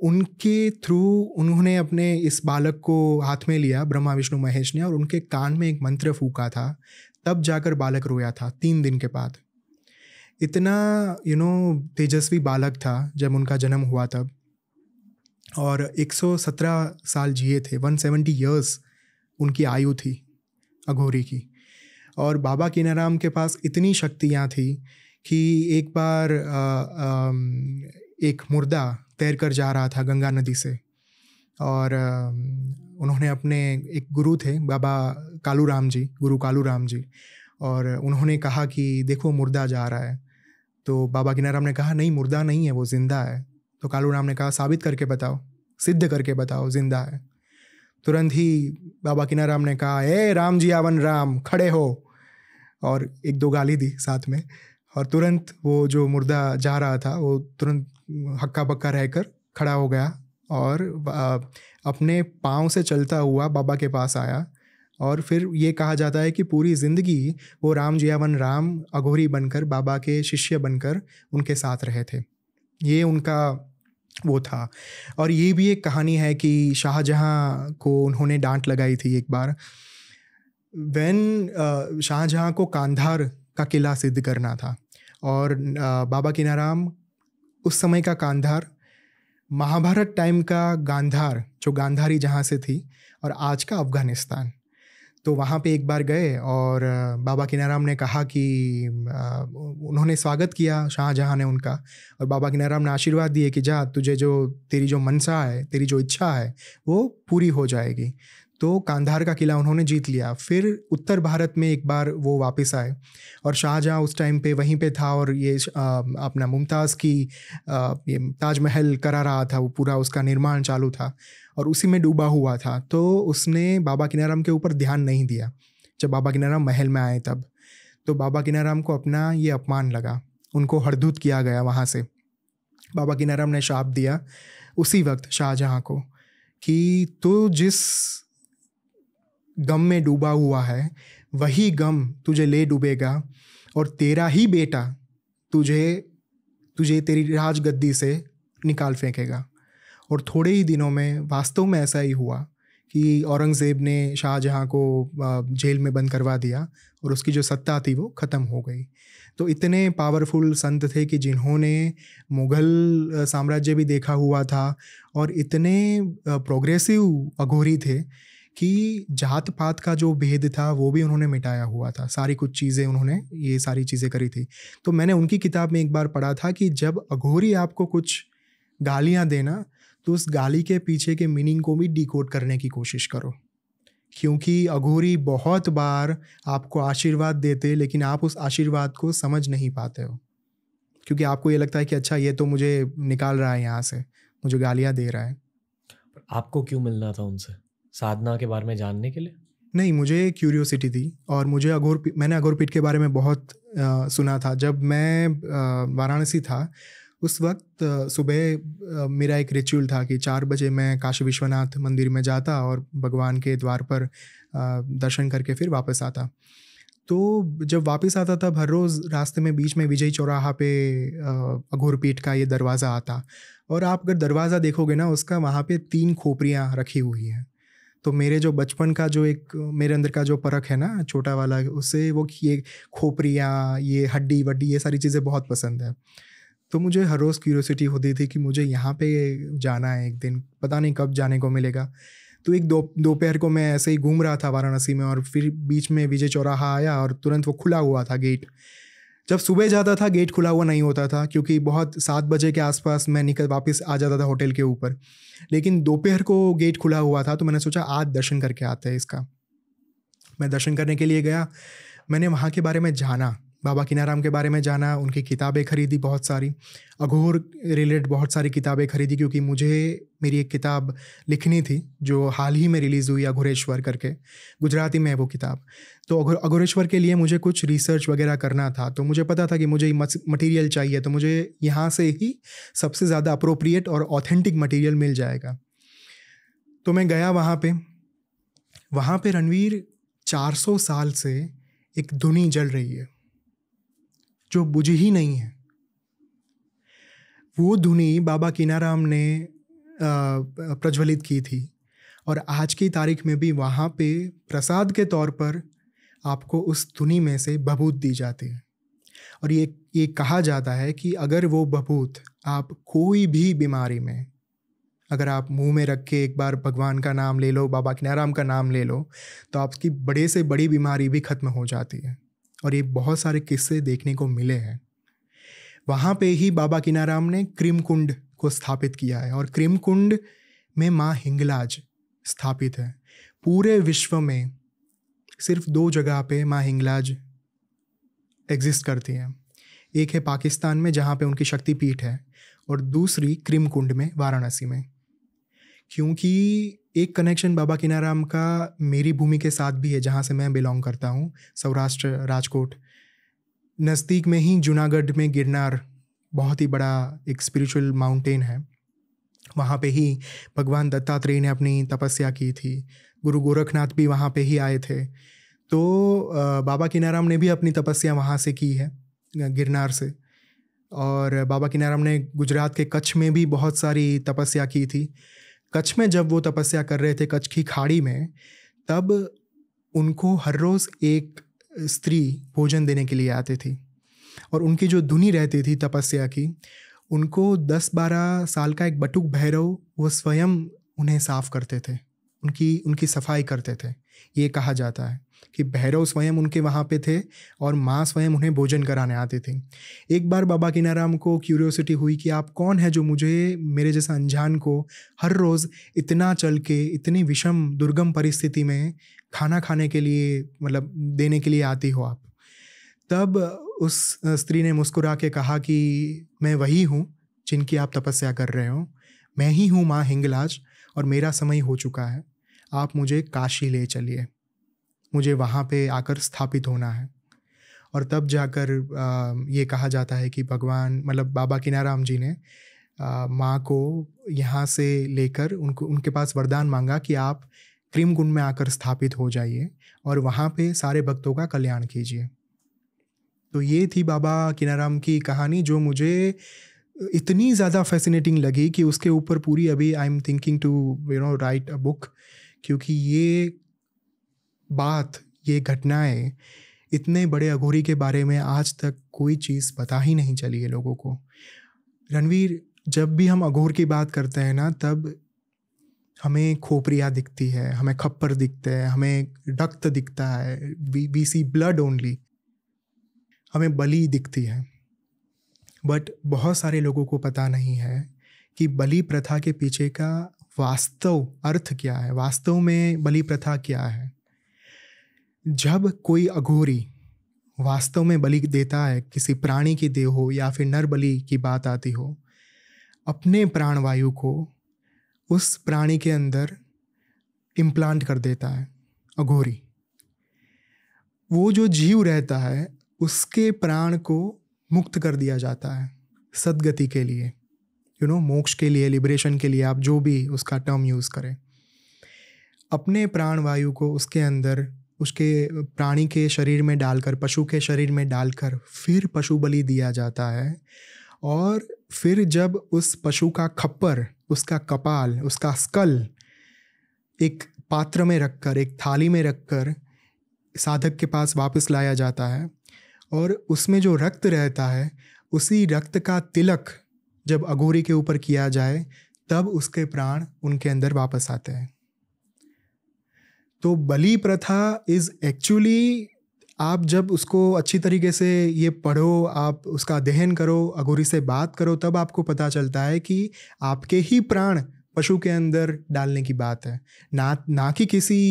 A: उनके थ्रू उन्होंने अपने इस बालक को हाथ में लिया ब्रह्मा विष्णु महेश ने और उनके कान में एक मंत्र फूका था तब जाकर बालक रोया था तीन दिन के बाद इतना यू नो तेजस्वी बालक था जब उनका जन्म हुआ तब और 117 साल जिए थे 170 सेवेंटी ईयर्स उनकी आयु थी अघोरी की और बाबा किनाराम के पास इतनी शक्तियाँ थी कि एक बार आ, आ, एक मुर्दा तैर कर जा रहा था गंगा नदी से और आ, उन्होंने अपने एक गुरु थे बाबा कालू राम जी गुरु कालू राम जी और उन्होंने कहा कि देखो मुर्दा जा रहा है तो बाबा किनाराम ने कहा नहीं मुर्दा नहीं है वो जिंदा है तो कालू राम ने कहा साबित करके बताओ सिद्ध करके बताओ जिंदा है तुरंत ही बाबा किनाराम ने कहा ए राम जी आवन राम खड़े हो और एक दो गाली दी साथ में और तुरंत वो जो मुर्दा जा रहा था वो तुरंत हक्का बक्का रहकर खड़ा हो गया और अपने पाँव से चलता हुआ बाबा के पास आया और फिर ये कहा जाता है कि पूरी ज़िंदगी वो राम जियावन राम अघोरी बनकर बाबा के शिष्य बनकर उनके साथ रहे थे ये उनका वो था और ये भी एक कहानी है कि शाहजहाँ को उन्होंने डांट लगाई थी एक बार वैन शाहजहाँ को कांधार का किला सिद्ध करना था और बाबा किनाराम उस समय का कांधार महाभारत टाइम का गांधार जो गांधारी जहाँ से थी और आज का अफगानिस्तान तो वहाँ पे एक बार गए और बाबा किनाराम ने कहा कि उन्होंने स्वागत किया शाहजहाँ ने उनका और बाबा किनाराम ने आशीर्वाद दिए कि जा तुझे जो तेरी जो मनसा है तेरी जो इच्छा है वो पूरी हो जाएगी तो कांधार का किला उन्होंने जीत लिया फिर उत्तर भारत में एक बार वो वापस आए और शाहजहाँ उस टाइम पे वहीं पे था और ये अपना मुमताज़ की ये ताजमहल करा रहा था वो पूरा उसका निर्माण चालू था और उसी में डूबा हुआ था तो उसने बाबा किनाराम के ऊपर ध्यान नहीं दिया जब बाबा किनाराम महल में आए तब तो बाबा किनाराम को अपना ये अपमान लगा उनको हरदूत किया गया वहाँ से बाबा किनाराम ने शाप दिया उसी वक्त शाहजहाँ को कि तो जिस गम में डूबा हुआ है वही गम तुझे ले डूबेगा और तेरा ही बेटा तुझे तुझे तेरी राजगद्दी से निकाल फेंकेगा और थोड़े ही दिनों में वास्तव में ऐसा ही हुआ कि औरंगज़ेब ने शाहजहाँ को जेल में बंद करवा दिया और उसकी जो सत्ता थी वो ख़त्म हो गई तो इतने पावरफुल संत थे कि जिन्होंने मुग़ल साम्राज्य भी देखा हुआ था और इतने प्रोग्रेसिव अघोरी थे कि जात पात का जो भेद था वो भी उन्होंने मिटाया हुआ था सारी कुछ चीज़ें उन्होंने ये सारी चीज़ें करी थी तो मैंने उनकी किताब में एक बार पढ़ा था कि जब अघोरी आपको कुछ गालियाँ देना तो उस गाली के पीछे के मीनिंग को भी डिकोड करने की कोशिश करो क्योंकि अघोरी बहुत बार आपको आशीर्वाद देते लेकिन आप उस आशीर्वाद को समझ नहीं पाते हो क्योंकि आपको ये लगता है कि अच्छा ये तो मुझे निकाल रहा है यहाँ से मुझे गालियाँ दे रहा है
B: आपको क्यों मिलना था उनसे साधना के बारे में जानने
A: के लिए नहीं मुझे क्यूरियोसिटी थी और मुझे अघोर मैंने अघोर पीठ के बारे में बहुत आ, सुना था जब मैं वाराणसी था उस वक्त सुबह मेरा एक रिचुअल था कि चार बजे मैं काशी विश्वनाथ मंदिर में जाता और भगवान के द्वार पर दर्शन करके फिर वापस आता तो जब वापस आता तब हर रोज़ रास्ते में बीच में विजय चौराहा पे अघोर पीठ का ये दरवाज़ा आता और आप अगर दरवाज़ा देखोगे ना उसका वहाँ पे तीन खोपरियाँ रखी हुई हैं तो मेरे जो बचपन का जो एक मेरे अंदर का जो परख है ना छोटा वाला उससे वो ये खोपरियाँ ये हड्डी वड्डी ये सारी चीज़ें बहुत पसंद है तो मुझे हर रोज़ क्यूरोसिटी होती थी कि मुझे यहाँ पे जाना है एक दिन पता नहीं कब जाने को मिलेगा तो एक दो दोपहर को मैं ऐसे ही घूम रहा था वाराणसी में और फिर बीच में विजय चौराहा आया और तुरंत वो खुला हुआ था गेट जब सुबह जाता था गेट खुला हुआ नहीं होता था क्योंकि बहुत सात बजे के आसपास मैं निकल वापस आ जाता था होटल के ऊपर लेकिन दोपहर को गेट खुला हुआ था तो मैंने सोचा आज दर्शन करके आते हैं इसका मैं दर्शन करने के लिए गया मैंने वहाँ के बारे में जाना बाबा किनाराम के बारे में जाना उनकी किताबें खरीदी बहुत सारी अघोर रिलेटेड बहुत सारी किताबें खरीदी क्योंकि मुझे मेरी एक किताब लिखनी थी जो हाल ही में रिलीज़ हुई अघोरेश्वर करके गुजराती में है वो किताब तो अघोर अघोरेश्वर के लिए मुझे कुछ रिसर्च वगैरह करना था तो मुझे पता था कि मुझे मटीरियल चाहिए तो मुझे यहाँ से ही सबसे ज़्यादा अप्रोप्रिएट और ऑथेंटिक मटीरियल मिल जाएगा तो मैं गया वहाँ पे वहाँ पे रणवीर 400 साल से एक धुनी जल रही है जो बुझ ही नहीं है वो धुनी बाबा किनाराम ने प्रज्वलित की थी और आज की तारीख में भी वहाँ पे प्रसाद के तौर पर आपको उस धुनी में से बबूत दी जाती है और ये ये कहा जाता है कि अगर वो बबूत आप कोई भी बीमारी में अगर आप मुंह में रख के एक बार भगवान का नाम ले लो बाबा किनाराम का नाम ले लो तो आपकी बड़े से बड़ी बीमारी भी खत्म हो जाती है और ये बहुत सारे किस्से देखने को मिले हैं वहाँ पे ही बाबा किनाराम ने क्रिमकुंड को स्थापित किया है और क्रिमकुंड में माँ हिंगलाज स्थापित है पूरे विश्व में सिर्फ दो जगह पे माँ हिंगलाज एग्जिस्ट करती हैं एक है पाकिस्तान में जहाँ पे उनकी शक्तिपीठ है और दूसरी क्रिमकुंड में वाराणसी में क्योंकि एक कनेक्शन बाबा किनाराम का मेरी भूमि के साथ भी है जहाँ से मैं बिलोंग करता हूँ सौराष्ट्र राजकोट नज़दीक में ही जूनागढ़ में गिरनार बहुत ही बड़ा एक स्पिरिचुअल माउंटेन है वहाँ पे ही भगवान दत्तात्रेय ने अपनी तपस्या की थी गुरु गोरखनाथ भी वहाँ पे ही आए थे तो बाबा किनाराम ने भी अपनी तपस्या वहाँ से की है गिरनार से और बाबा किनाराम ने गुजरात के कच्छ में भी बहुत सारी तपस्या की थी कच्छ में जब वो तपस्या कर रहे थे कच्छ की खाड़ी में तब उनको हर रोज़ एक स्त्री भोजन देने के लिए आती थी और उनकी जो धुनी रहती थी तपस्या की उनको दस बारह साल का एक बटुक भैरव वो स्वयं उन्हें साफ करते थे उनकी उनकी सफाई करते थे ये कहा जाता है कि भैरव स्वयं उनके वहाँ पे थे और माँ स्वयं उन्हें भोजन कराने आती थी एक बार बाबा किनाराम को क्यूरियोसिटी हुई कि आप कौन है जो मुझे मेरे जैसा अनजान को हर रोज़ इतना चल के इतनी विषम दुर्गम परिस्थिति में खाना खाने के लिए मतलब देने के लिए आती हो आप तब उस स्त्री ने मुस्कुरा के कहा कि मैं वही हूँ जिनकी आप तपस्या कर रहे हो मैं ही हूँ माँ हिंगलाज और मेरा समय हो चुका है आप मुझे काशी ले चलिए मुझे वहाँ पे आकर स्थापित होना है और तब जाकर ये कहा जाता है कि भगवान मतलब बाबा किनाराम जी ने माँ को यहाँ से लेकर उनको उनके पास वरदान मांगा कि आप क्रीम में आकर स्थापित हो जाइए और वहाँ पे सारे भक्तों का कल्याण कीजिए तो ये थी बाबा किनाराम की कहानी जो मुझे इतनी ज़्यादा फैसिनेटिंग लगी कि उसके ऊपर पूरी अभी I am thinking to you know write a book क्योंकि ये बात ये घटनाएं इतने बड़े अघोरी के बारे में आज तक कोई चीज़ पता ही नहीं चली है लोगों को रणवीर जब भी हम अघोर की बात करते हैं ना तब हमें खोपरिया दिखती है हमें खप्पर दिखते हैं हमें रक्त दिखता है we we see blood only हमें बली दिखती है बट बहुत सारे लोगों को पता नहीं है कि बली प्रथा के पीछे का वास्तव अर्थ क्या है वास्तव में बलि प्रथा क्या है जब कोई अघोरी वास्तव में बलि देता है किसी प्राणी की देह हो या फिर नर बलि की बात आती हो अपने प्राणवायु को उस प्राणी के अंदर इम्प्लांट कर देता है अघोरी वो जो जीव रहता है उसके प्राण को मुक्त कर दिया जाता है सदगति के लिए यू नो मोक्ष के लिए लिबरेशन के लिए आप जो भी उसका टर्म यूज़ करें अपने प्राण वायु को उसके अंदर उसके प्राणी के शरीर में डालकर पशु के शरीर में डालकर फिर पशु बलि दिया जाता है और फिर जब उस पशु का खप्पर उसका कपाल उसका स्कल एक पात्र में रखकर एक थाली में रखकर साधक के पास वापस लाया जाता है और उसमें जो रक्त रहता है उसी रक्त का तिलक जब अगोरी के ऊपर किया जाए तब उसके प्राण उनके अंदर वापस आते हैं तो बलि प्रथा इज एक्चुअली आप जब उसको अच्छी तरीके से ये पढ़ो आप उसका अध्ययन करो अगोरी से बात करो तब आपको पता चलता है कि आपके ही प्राण पशु के अंदर डालने की बात है ना ना कि किसी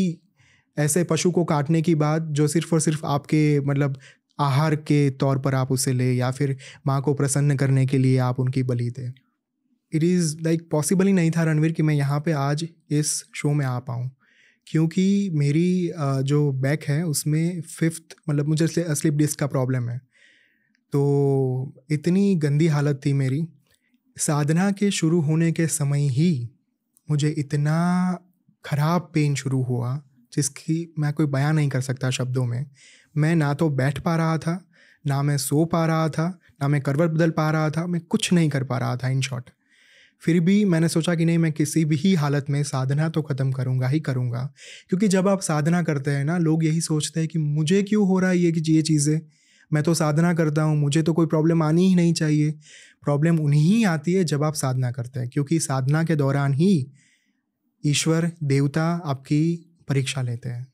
A: ऐसे पशु को काटने की बात जो सिर्फ और सिर्फ आपके मतलब आहार के तौर पर आप उसे ले या फिर माँ को प्रसन्न करने के लिए आप उनकी बलि दें इट इज़ लाइक पॉसिबल ही नहीं था रणवीर कि मैं यहाँ पे आज इस शो में आ पाऊँ क्योंकि मेरी जो बैक है उसमें फिफ्थ मतलब मुझे स्लिप डिस्क का प्रॉब्लम है तो इतनी गंदी हालत थी मेरी साधना के शुरू होने के समय ही मुझे इतना ख़राब पेन शुरू हुआ जिसकी मैं कोई बयान नहीं कर सकता शब्दों में मैं ना तो बैठ पा रहा था ना मैं सो पा रहा था ना मैं करवट बदल पा रहा था मैं कुछ नहीं कर पा रहा था इन शॉर्ट फिर भी मैंने सोचा कि नहीं मैं किसी भी हालत में साधना तो ख़त्म करूँगा ही करूँगा क्योंकि जब आप साधना करते हैं ना लोग यही सोचते हैं कि मुझे क्यों हो रहा है ये कि ये चीज़ें मैं तो साधना करता हूँ मुझे तो कोई प्रॉब्लम आनी ही नहीं चाहिए प्रॉब्लम उन्हीं आती है जब आप साधना करते हैं क्योंकि साधना के दौरान ही ईश्वर देवता आपकी परीक्षा लेते हैं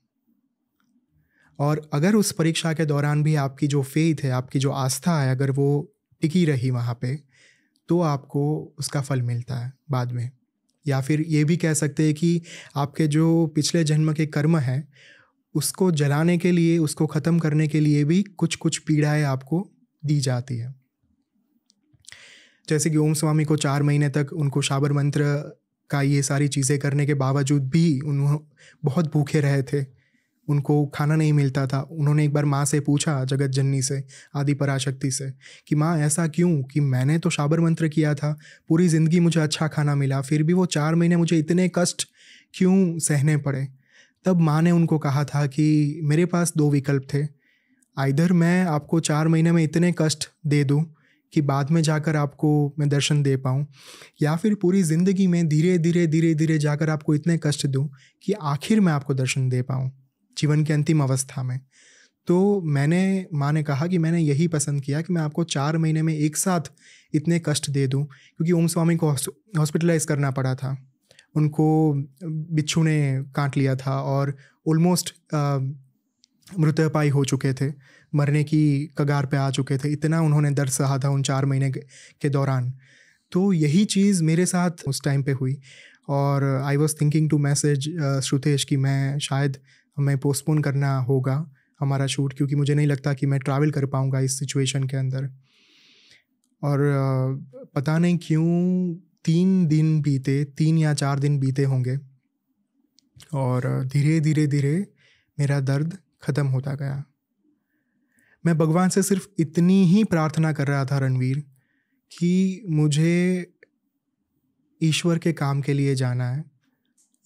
A: और अगर उस परीक्षा के दौरान भी आपकी जो फेथ है आपकी जो आस्था है अगर वो टिकी रही वहाँ पे तो आपको उसका फल मिलता है बाद में या फिर ये भी कह सकते हैं कि आपके जो पिछले जन्म के कर्म हैं उसको जलाने के लिए उसको ख़त्म करने के लिए भी कुछ कुछ पीड़ाएँ आपको दी जाती है जैसे कि ओम स्वामी को चार महीने तक उनको शाबर मंत्र का ये सारी चीज़ें करने के बावजूद भी उन्होंने बहुत भूखे रहे थे उनको खाना नहीं मिलता था उन्होंने एक बार माँ से पूछा जगत जननी से आदि पराशक्ति से कि माँ ऐसा क्यों कि मैंने तो शाबर मंत्र किया था पूरी ज़िंदगी मुझे अच्छा खाना मिला फिर भी वो चार महीने मुझे इतने कष्ट क्यों सहने पड़े तब माँ ने उनको कहा था कि मेरे पास दो विकल्प थे आइधर मैं आपको चार महीने में इतने कष्ट दे दूँ कि बाद में जाकर आपको मैं दर्शन दे पाऊँ या फिर पूरी ज़िंदगी में धीरे धीरे धीरे धीरे जाकर आपको इतने कष्ट दूँ कि आखिर मैं आपको दर्शन दे पाऊँ जीवन की अंतिम अवस्था में तो मैंने माँ ने कहा कि मैंने यही पसंद किया कि मैं आपको चार महीने में एक साथ इतने कष्ट दे दूँ क्योंकि ओम स्वामी को हॉस्पिटलाइज करना पड़ा था उनको बिच्छू ने काट लिया था और ऑलमोस्ट मृतपाई हो चुके थे मरने की कगार पे आ चुके थे इतना उन्होंने दर्द सहा था उन चार महीने के दौरान तो यही चीज़ मेरे साथ उस टाइम पे हुई और I was thinking to message Shrutesh कि मैं शायद हमें पोस्टपोन करना होगा हमारा शूट क्योंकि मुझे नहीं लगता कि मैं ट्रैवल कर पाऊँगा इस सिचुएशन के अंदर और पता नहीं क्यों तीन दिन बीते तीन या चार दिन बीते होंगे और धीरे धीरे धीरे मेरा दर्द ख़त्म होता गया मैं भगवान से सिर्फ इतनी ही प्रार्थना कर रहा था रणवीर कि मुझे ईश्वर के काम के लिए जाना है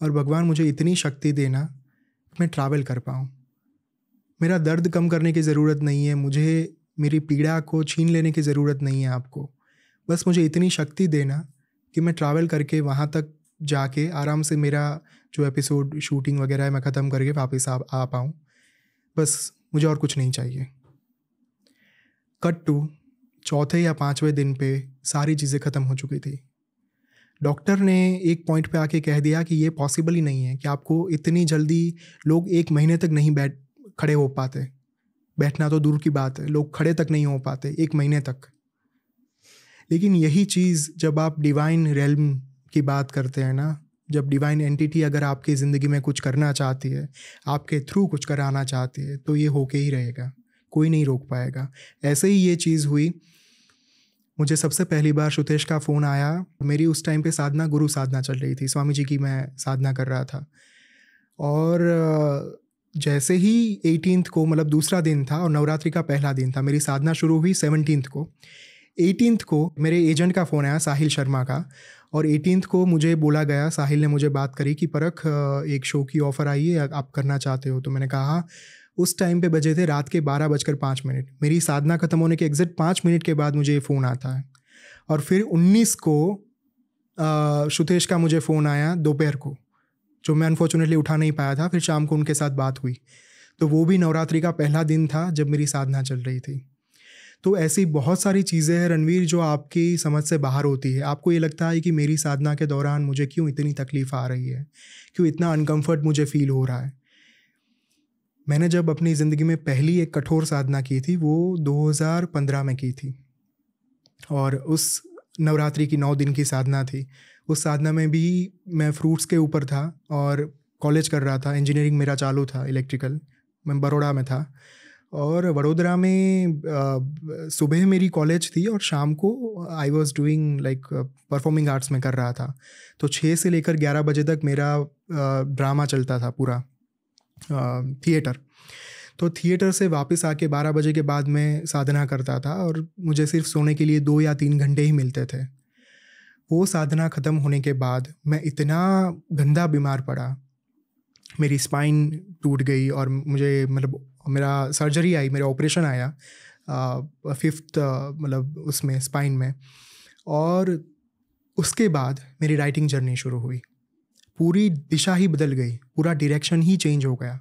A: और भगवान मुझे इतनी शक्ति देना मैं ट्रैवल कर पाऊँ मेरा दर्द कम करने की ज़रूरत नहीं है मुझे मेरी पीड़ा को छीन लेने की ज़रूरत नहीं है आपको बस मुझे इतनी शक्ति देना कि मैं ट्रैवल करके वहाँ तक जाके आराम से मेरा जो एपिसोड शूटिंग वगैरह है मैं ख़त्म करके वापस आ, आ पाऊँ बस मुझे और कुछ नहीं चाहिए कट टू चौथे या पाँचवें दिन पे सारी चीज़ें ख़त्म हो चुकी थी डॉक्टर ने एक पॉइंट पे आके कह दिया कि ये पॉसिबल ही नहीं है कि आपको इतनी जल्दी लोग एक महीने तक नहीं बैठ खड़े हो पाते बैठना तो दूर की बात है लोग खड़े तक नहीं हो पाते एक महीने तक लेकिन यही चीज़ जब आप डिवाइन रेलम की बात करते हैं ना जब डिवाइन एंटिटी अगर आपकी ज़िंदगी में कुछ करना चाहती है आपके थ्रू कुछ कराना चाहती है तो ये होके ही रहेगा कोई नहीं रोक पाएगा ऐसे ही ये चीज़ हुई मुझे सबसे पहली बार श्रुतेश का फ़ोन आया मेरी उस टाइम पे साधना गुरु साधना चल रही थी स्वामी जी की मैं साधना कर रहा था और जैसे ही एटीन को मतलब दूसरा दिन था और नवरात्रि का पहला दिन था मेरी साधना शुरू हुई सेवनटीन को एटीन को मेरे एजेंट का फ़ोन आया साहिल शर्मा का और एटीन को मुझे बोला गया साहिल ने मुझे बात करी कि परख एक शो की ऑफ़र आई है आप करना चाहते हो तो मैंने कहा हाँ। उस टाइम पे बजे थे रात के बारह बजकर पाँच मिनट मेरी साधना खत्म होने के एग्जैक्ट पाँच मिनट के बाद मुझे ये फ़ोन आता है और फिर उन्नीस को सुतेश का मुझे फ़ोन आया दोपहर को जो मैं अनफॉर्चुनेटली उठा नहीं पाया था फिर शाम को उनके साथ बात हुई तो वो भी नवरात्रि का पहला दिन था जब मेरी साधना चल रही थी तो ऐसी बहुत सारी चीज़ें हैं रणवीर जो आपकी समझ से बाहर होती है आपको ये लगता है कि मेरी साधना के दौरान मुझे क्यों इतनी तकलीफ़ आ रही है क्यों इतना अनकम्फर्ट मुझे फ़ील हो रहा है मैंने जब अपनी ज़िंदगी में पहली एक कठोर साधना की थी वो 2015 में की थी और उस नवरात्रि की नौ दिन की साधना थी उस साधना में भी मैं फ्रूट्स के ऊपर था और कॉलेज कर रहा था इंजीनियरिंग मेरा चालू था इलेक्ट्रिकल मैं बड़ोड़ा में था और वडोदरा में आ, सुबह मेरी कॉलेज थी और शाम को I was doing like performing arts में कर रहा था तो छः से लेकर ग्यारह बजे तक मेरा आ, ड्रामा चलता था पूरा थिएटर तो थिएटर से वापस आके बारह बजे के बाद मैं साधना करता था और मुझे सिर्फ सोने के लिए दो या तीन घंटे ही मिलते थे वो साधना ख़त्म होने के बाद मैं इतना गंदा बीमार पड़ा मेरी स्पाइन टूट गई और मुझे मतलब मेरा सर्जरी आई मेरा ऑपरेशन आया फिफ्थ मतलब उसमें स्पाइन में और उसके बाद मेरी राइटिंग जर्नी शुरू हुई पूरी दिशा ही बदल गई पूरा डिरेक्शन ही चेंज हो गया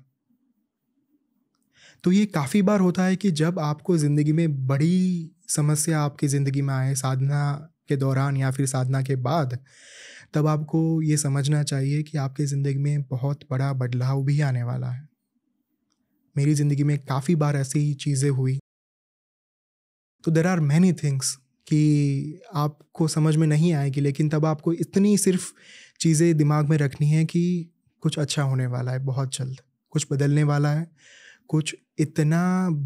A: तो ये काफ़ी बार होता है कि जब आपको ज़िंदगी में बड़ी समस्या आपकी ज़िंदगी में आए साधना के दौरान या फिर साधना के बाद तब आपको ये समझना चाहिए कि आपके ज़िंदगी में बहुत बड़ा बदलाव भी आने वाला है मेरी ज़िंदगी में काफ़ी बार ऐसी चीज़ें हुई तो देर आर मैनी थिंग्स कि आपको समझ में नहीं आएगी लेकिन तब आपको इतनी सिर्फ चीज़ें दिमाग में रखनी है कि कुछ अच्छा होने वाला है बहुत जल्द कुछ बदलने वाला है कुछ इतना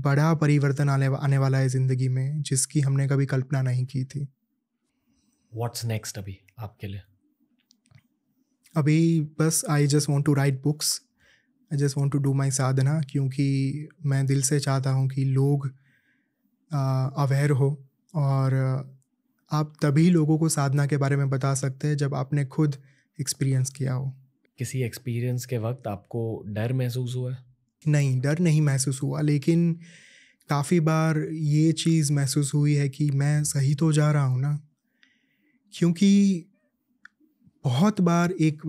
A: बड़ा परिवर्तन आने आने वाला है ज़िंदगी में जिसकी हमने कभी कल्पना नहीं की थी
B: वॉट्स नेक्स्ट अभी आपके लिए
A: अभी बस I just want to write books I just want to do my sadhana क्योंकि मैं दिल से चाहता हूँ कि लोग अवेयर हो और आप तभी लोगों को साधना के बारे में बता सकते हैं जब आपने खुद एक्सपीरियंस किया हो
B: किसी एक्सपीरियंस के वक्त आपको डर महसूस हुआ
A: नहीं डर नहीं महसूस हुआ लेकिन काफ़ी बार ये चीज़ महसूस हुई है कि मैं सही तो जा रहा हूँ ना क्योंकि बहुत बार एक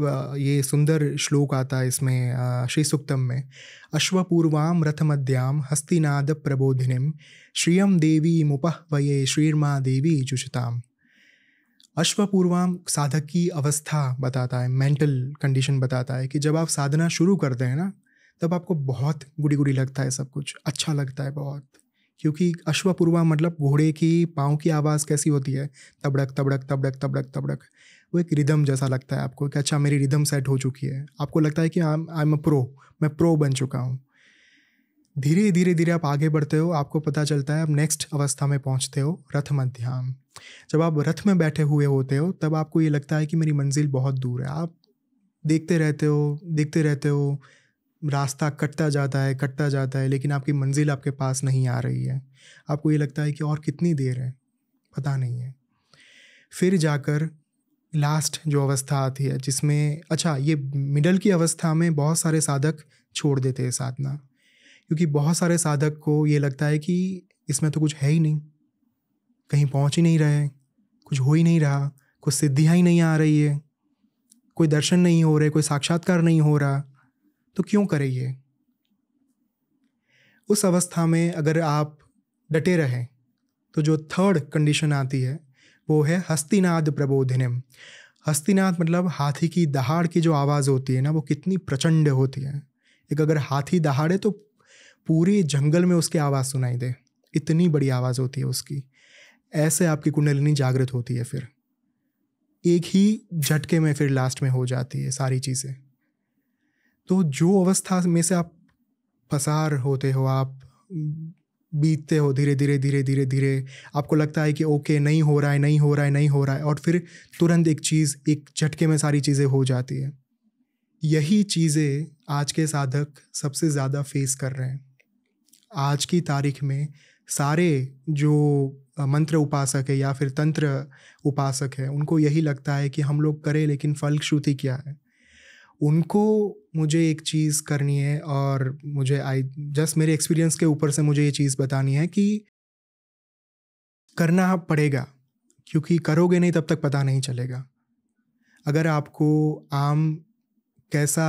A: ये सुंदर श्लोक आता है इसमें श्री सुक्तम में अश्वपूर्वाम रथमद्याम हस्तिनाद प्रबोधिनीम श्रियम देवी मुपह वये श्रीर्मा देवी जुषताम अश्वपूर्वाम साधक की अवस्था बताता है मेंटल कंडीशन बताता है कि जब आप साधना शुरू करते हैं ना तब आपको बहुत गुड़ी गुड़ी लगता है सब कुछ अच्छा लगता है बहुत क्योंकि अश्वपूर्वा मतलब घोड़े की पाँव की आवाज़ कैसी होती है तबड़क तबड़क तबड़क तबड़क तबड़क वो एक रिदम जैसा लगता है आपको कि अच्छा मेरी रिदम सेट हो चुकी है आपको लगता है कि आई एम अ प्रो मैं प्रो बन चुका हूँ धीरे धीरे धीरे आप आगे बढ़ते हो आपको पता चलता है आप नेक्स्ट अवस्था में पहुँचते हो रथ मध्याम जब आप रथ में बैठे हुए होते हो तब आपको ये लगता है कि मेरी मंजिल बहुत दूर है आप देखते रहते हो देखते रहते हो रास्ता कटता जाता है कटता जाता है लेकिन आपकी मंजिल आपके पास नहीं आ रही है आपको ये लगता है कि और कितनी देर है पता नहीं है फिर जाकर लास्ट जो अवस्था आती है जिसमें अच्छा ये मिडल की अवस्था में बहुत सारे साधक छोड़ देते हैं साधना क्योंकि बहुत सारे साधक को ये लगता है कि इसमें तो कुछ है ही नहीं कहीं पहुंच ही नहीं रहे कुछ हो ही नहीं रहा कुछ सिद्धियाँ ही नहीं आ रही है कोई दर्शन नहीं हो रहे कोई साक्षात्कार नहीं हो रहा तो क्यों करें ये उस अवस्था में अगर आप डटे रहें तो जो थर्ड कंडीशन आती है वो है हस्तिनाद प्रबोधिनम हस्तिनाद मतलब हाथी की दहाड़ की जो आवाज़ होती है ना वो कितनी प्रचंड होती है एक अगर हाथी दहाड़े तो पूरे जंगल में उसकी आवाज़ सुनाई दे इतनी बड़ी आवाज़ होती है उसकी ऐसे आपकी कुंडलिनी जागृत होती है फिर एक ही झटके में फिर लास्ट में हो जाती है सारी चीज़ें तो जो अवस्था में से आप पसार होते हो आप बीतते हो धीरे धीरे धीरे धीरे धीरे आपको लगता है कि ओके नहीं हो रहा है नहीं हो रहा है नहीं हो रहा है और फिर तुरंत एक चीज़ एक झटके में सारी चीज़ें हो जाती है यही चीज़ें आज के साधक सबसे ज़्यादा फेस कर रहे हैं आज की तारीख में सारे जो मंत्र उपासक है या फिर तंत्र उपासक है उनको यही लगता है कि हम लोग करें लेकिन फल श्रुति क्या है उनको मुझे एक चीज़ करनी है और मुझे आई जस्ट मेरे एक्सपीरियंस के ऊपर से मुझे ये चीज़ बतानी है कि करना पड़ेगा क्योंकि करोगे नहीं तब तक पता नहीं चलेगा अगर आपको आम कैसा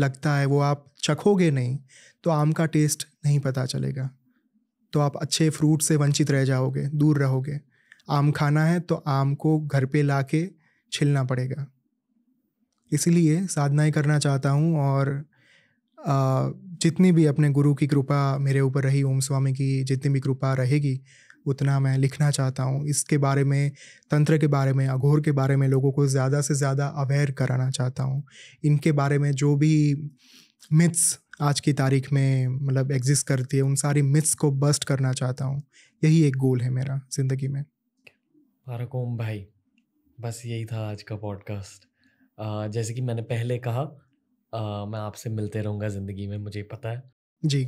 A: लगता है वो आप चखोगे नहीं तो आम का टेस्ट नहीं पता चलेगा तो आप अच्छे फ्रूट से वंचित रह जाओगे दूर रहोगे आम खाना है तो आम को घर पे लाके छिलना पड़ेगा इसलिए साधनाएं करना चाहता हूँ और जितनी भी अपने गुरु की कृपा मेरे ऊपर रही ओम स्वामी की जितनी भी कृपा रहेगी उतना मैं लिखना चाहता हूँ इसके बारे में तंत्र के बारे में अघोर के बारे में लोगों को ज़्यादा से ज़्यादा अवेयर कराना चाहता हूँ इनके बारे में जो भी मिथ्स आज की तारीख में मतलब एग्जिस्ट करती है उन सारी मिथ्स को बस्ट करना चाहता हूँ यही एक गोल है मेरा ज़िंदगी में
B: भाई बस यही था आज का पॉडकास्ट जैसे कि मैंने पहले कहा आ, मैं आपसे मिलते रहूँगा ज़िंदगी में मुझे पता है जी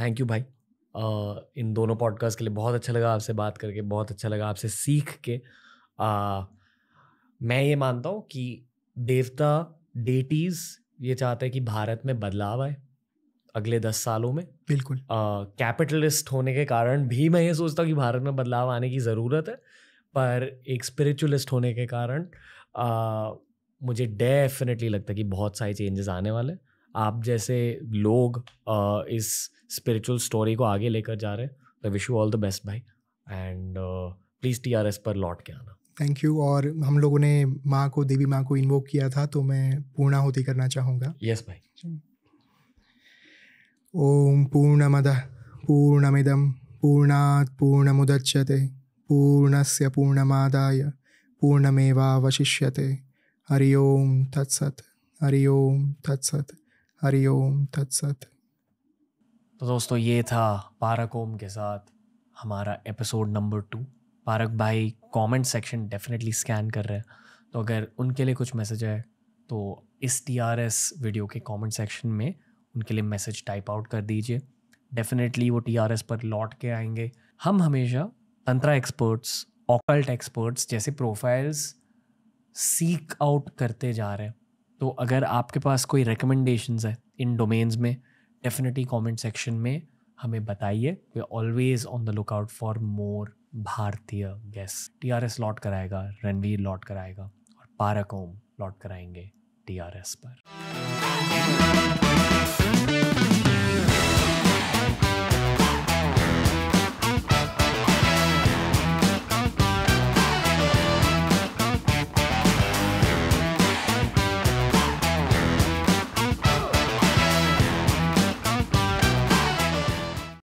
B: थैंक यू भाई आ, इन दोनों पॉडकास्ट के लिए बहुत अच्छा लगा आपसे बात करके बहुत अच्छा लगा आपसे सीख के आ, मैं ये मानता हूँ कि देवता डेटीज़ ये चाहते हैं कि भारत में बदलाव आए अगले दस सालों में बिल्कुल कैपिटलिस्ट होने के कारण भी मैं ये सोचता हूँ कि भारत में बदलाव आने की ज़रूरत है पर एक स्पिरिचुअलिस्ट होने के कारण आ, मुझे डेफिनेटली लगता है कि बहुत सारे चेंजेस आने वाले आप जैसे लोग आ, इस स्पिरिचुअल स्टोरी को आगे लेकर जा रहे हैं I wish you all the best भाई and please T R S पर लौट के आना
A: थैंक यू और हम लोगों ने माँ को देवी माँ को इन्वोक किया था तो मैं पूर्णाहुति करना चाहूँगा यस yes, भाई ओम पूर्णमद पूर्णमिदम पूर्णात् पूर्णमुदच्यते पूर्णस्य पूर्णमादाय पूर्णमेवावशिष्यते हरि ओम तत्सत हरि ओम तत्सत हरि ओम तत्सत
B: तो दोस्तों ये था पारक ओम के साथ हमारा एपिसोड नंबर टू पारक भाई कमेंट सेक्शन डेफिनेटली स्कैन कर रहे हैं तो अगर उनके लिए कुछ मैसेज है तो इस टी आर एस वीडियो के कमेंट सेक्शन में उनके लिए मैसेज टाइप आउट कर दीजिए डेफिनेटली वो टी आर एस पर लौट के आएंगे हम हमेशा तंत्रा एक्सपर्ट्स ऑकल्ट एक्सपर्ट्स जैसे प्रोफाइल्स सीक आउट करते जा रहे हैं तो अगर आपके पास कोई रिकमेंडेशंस है इन डोमेन्स में डेफिनेटली कमेंट सेक्शन में हमें बताइए we always on the look out for more Bharatiya guest T R S लॉट कराएगा रणवीर लॉट कराएगा और पारक ओम लॉट कराएंगे टी आर एस पर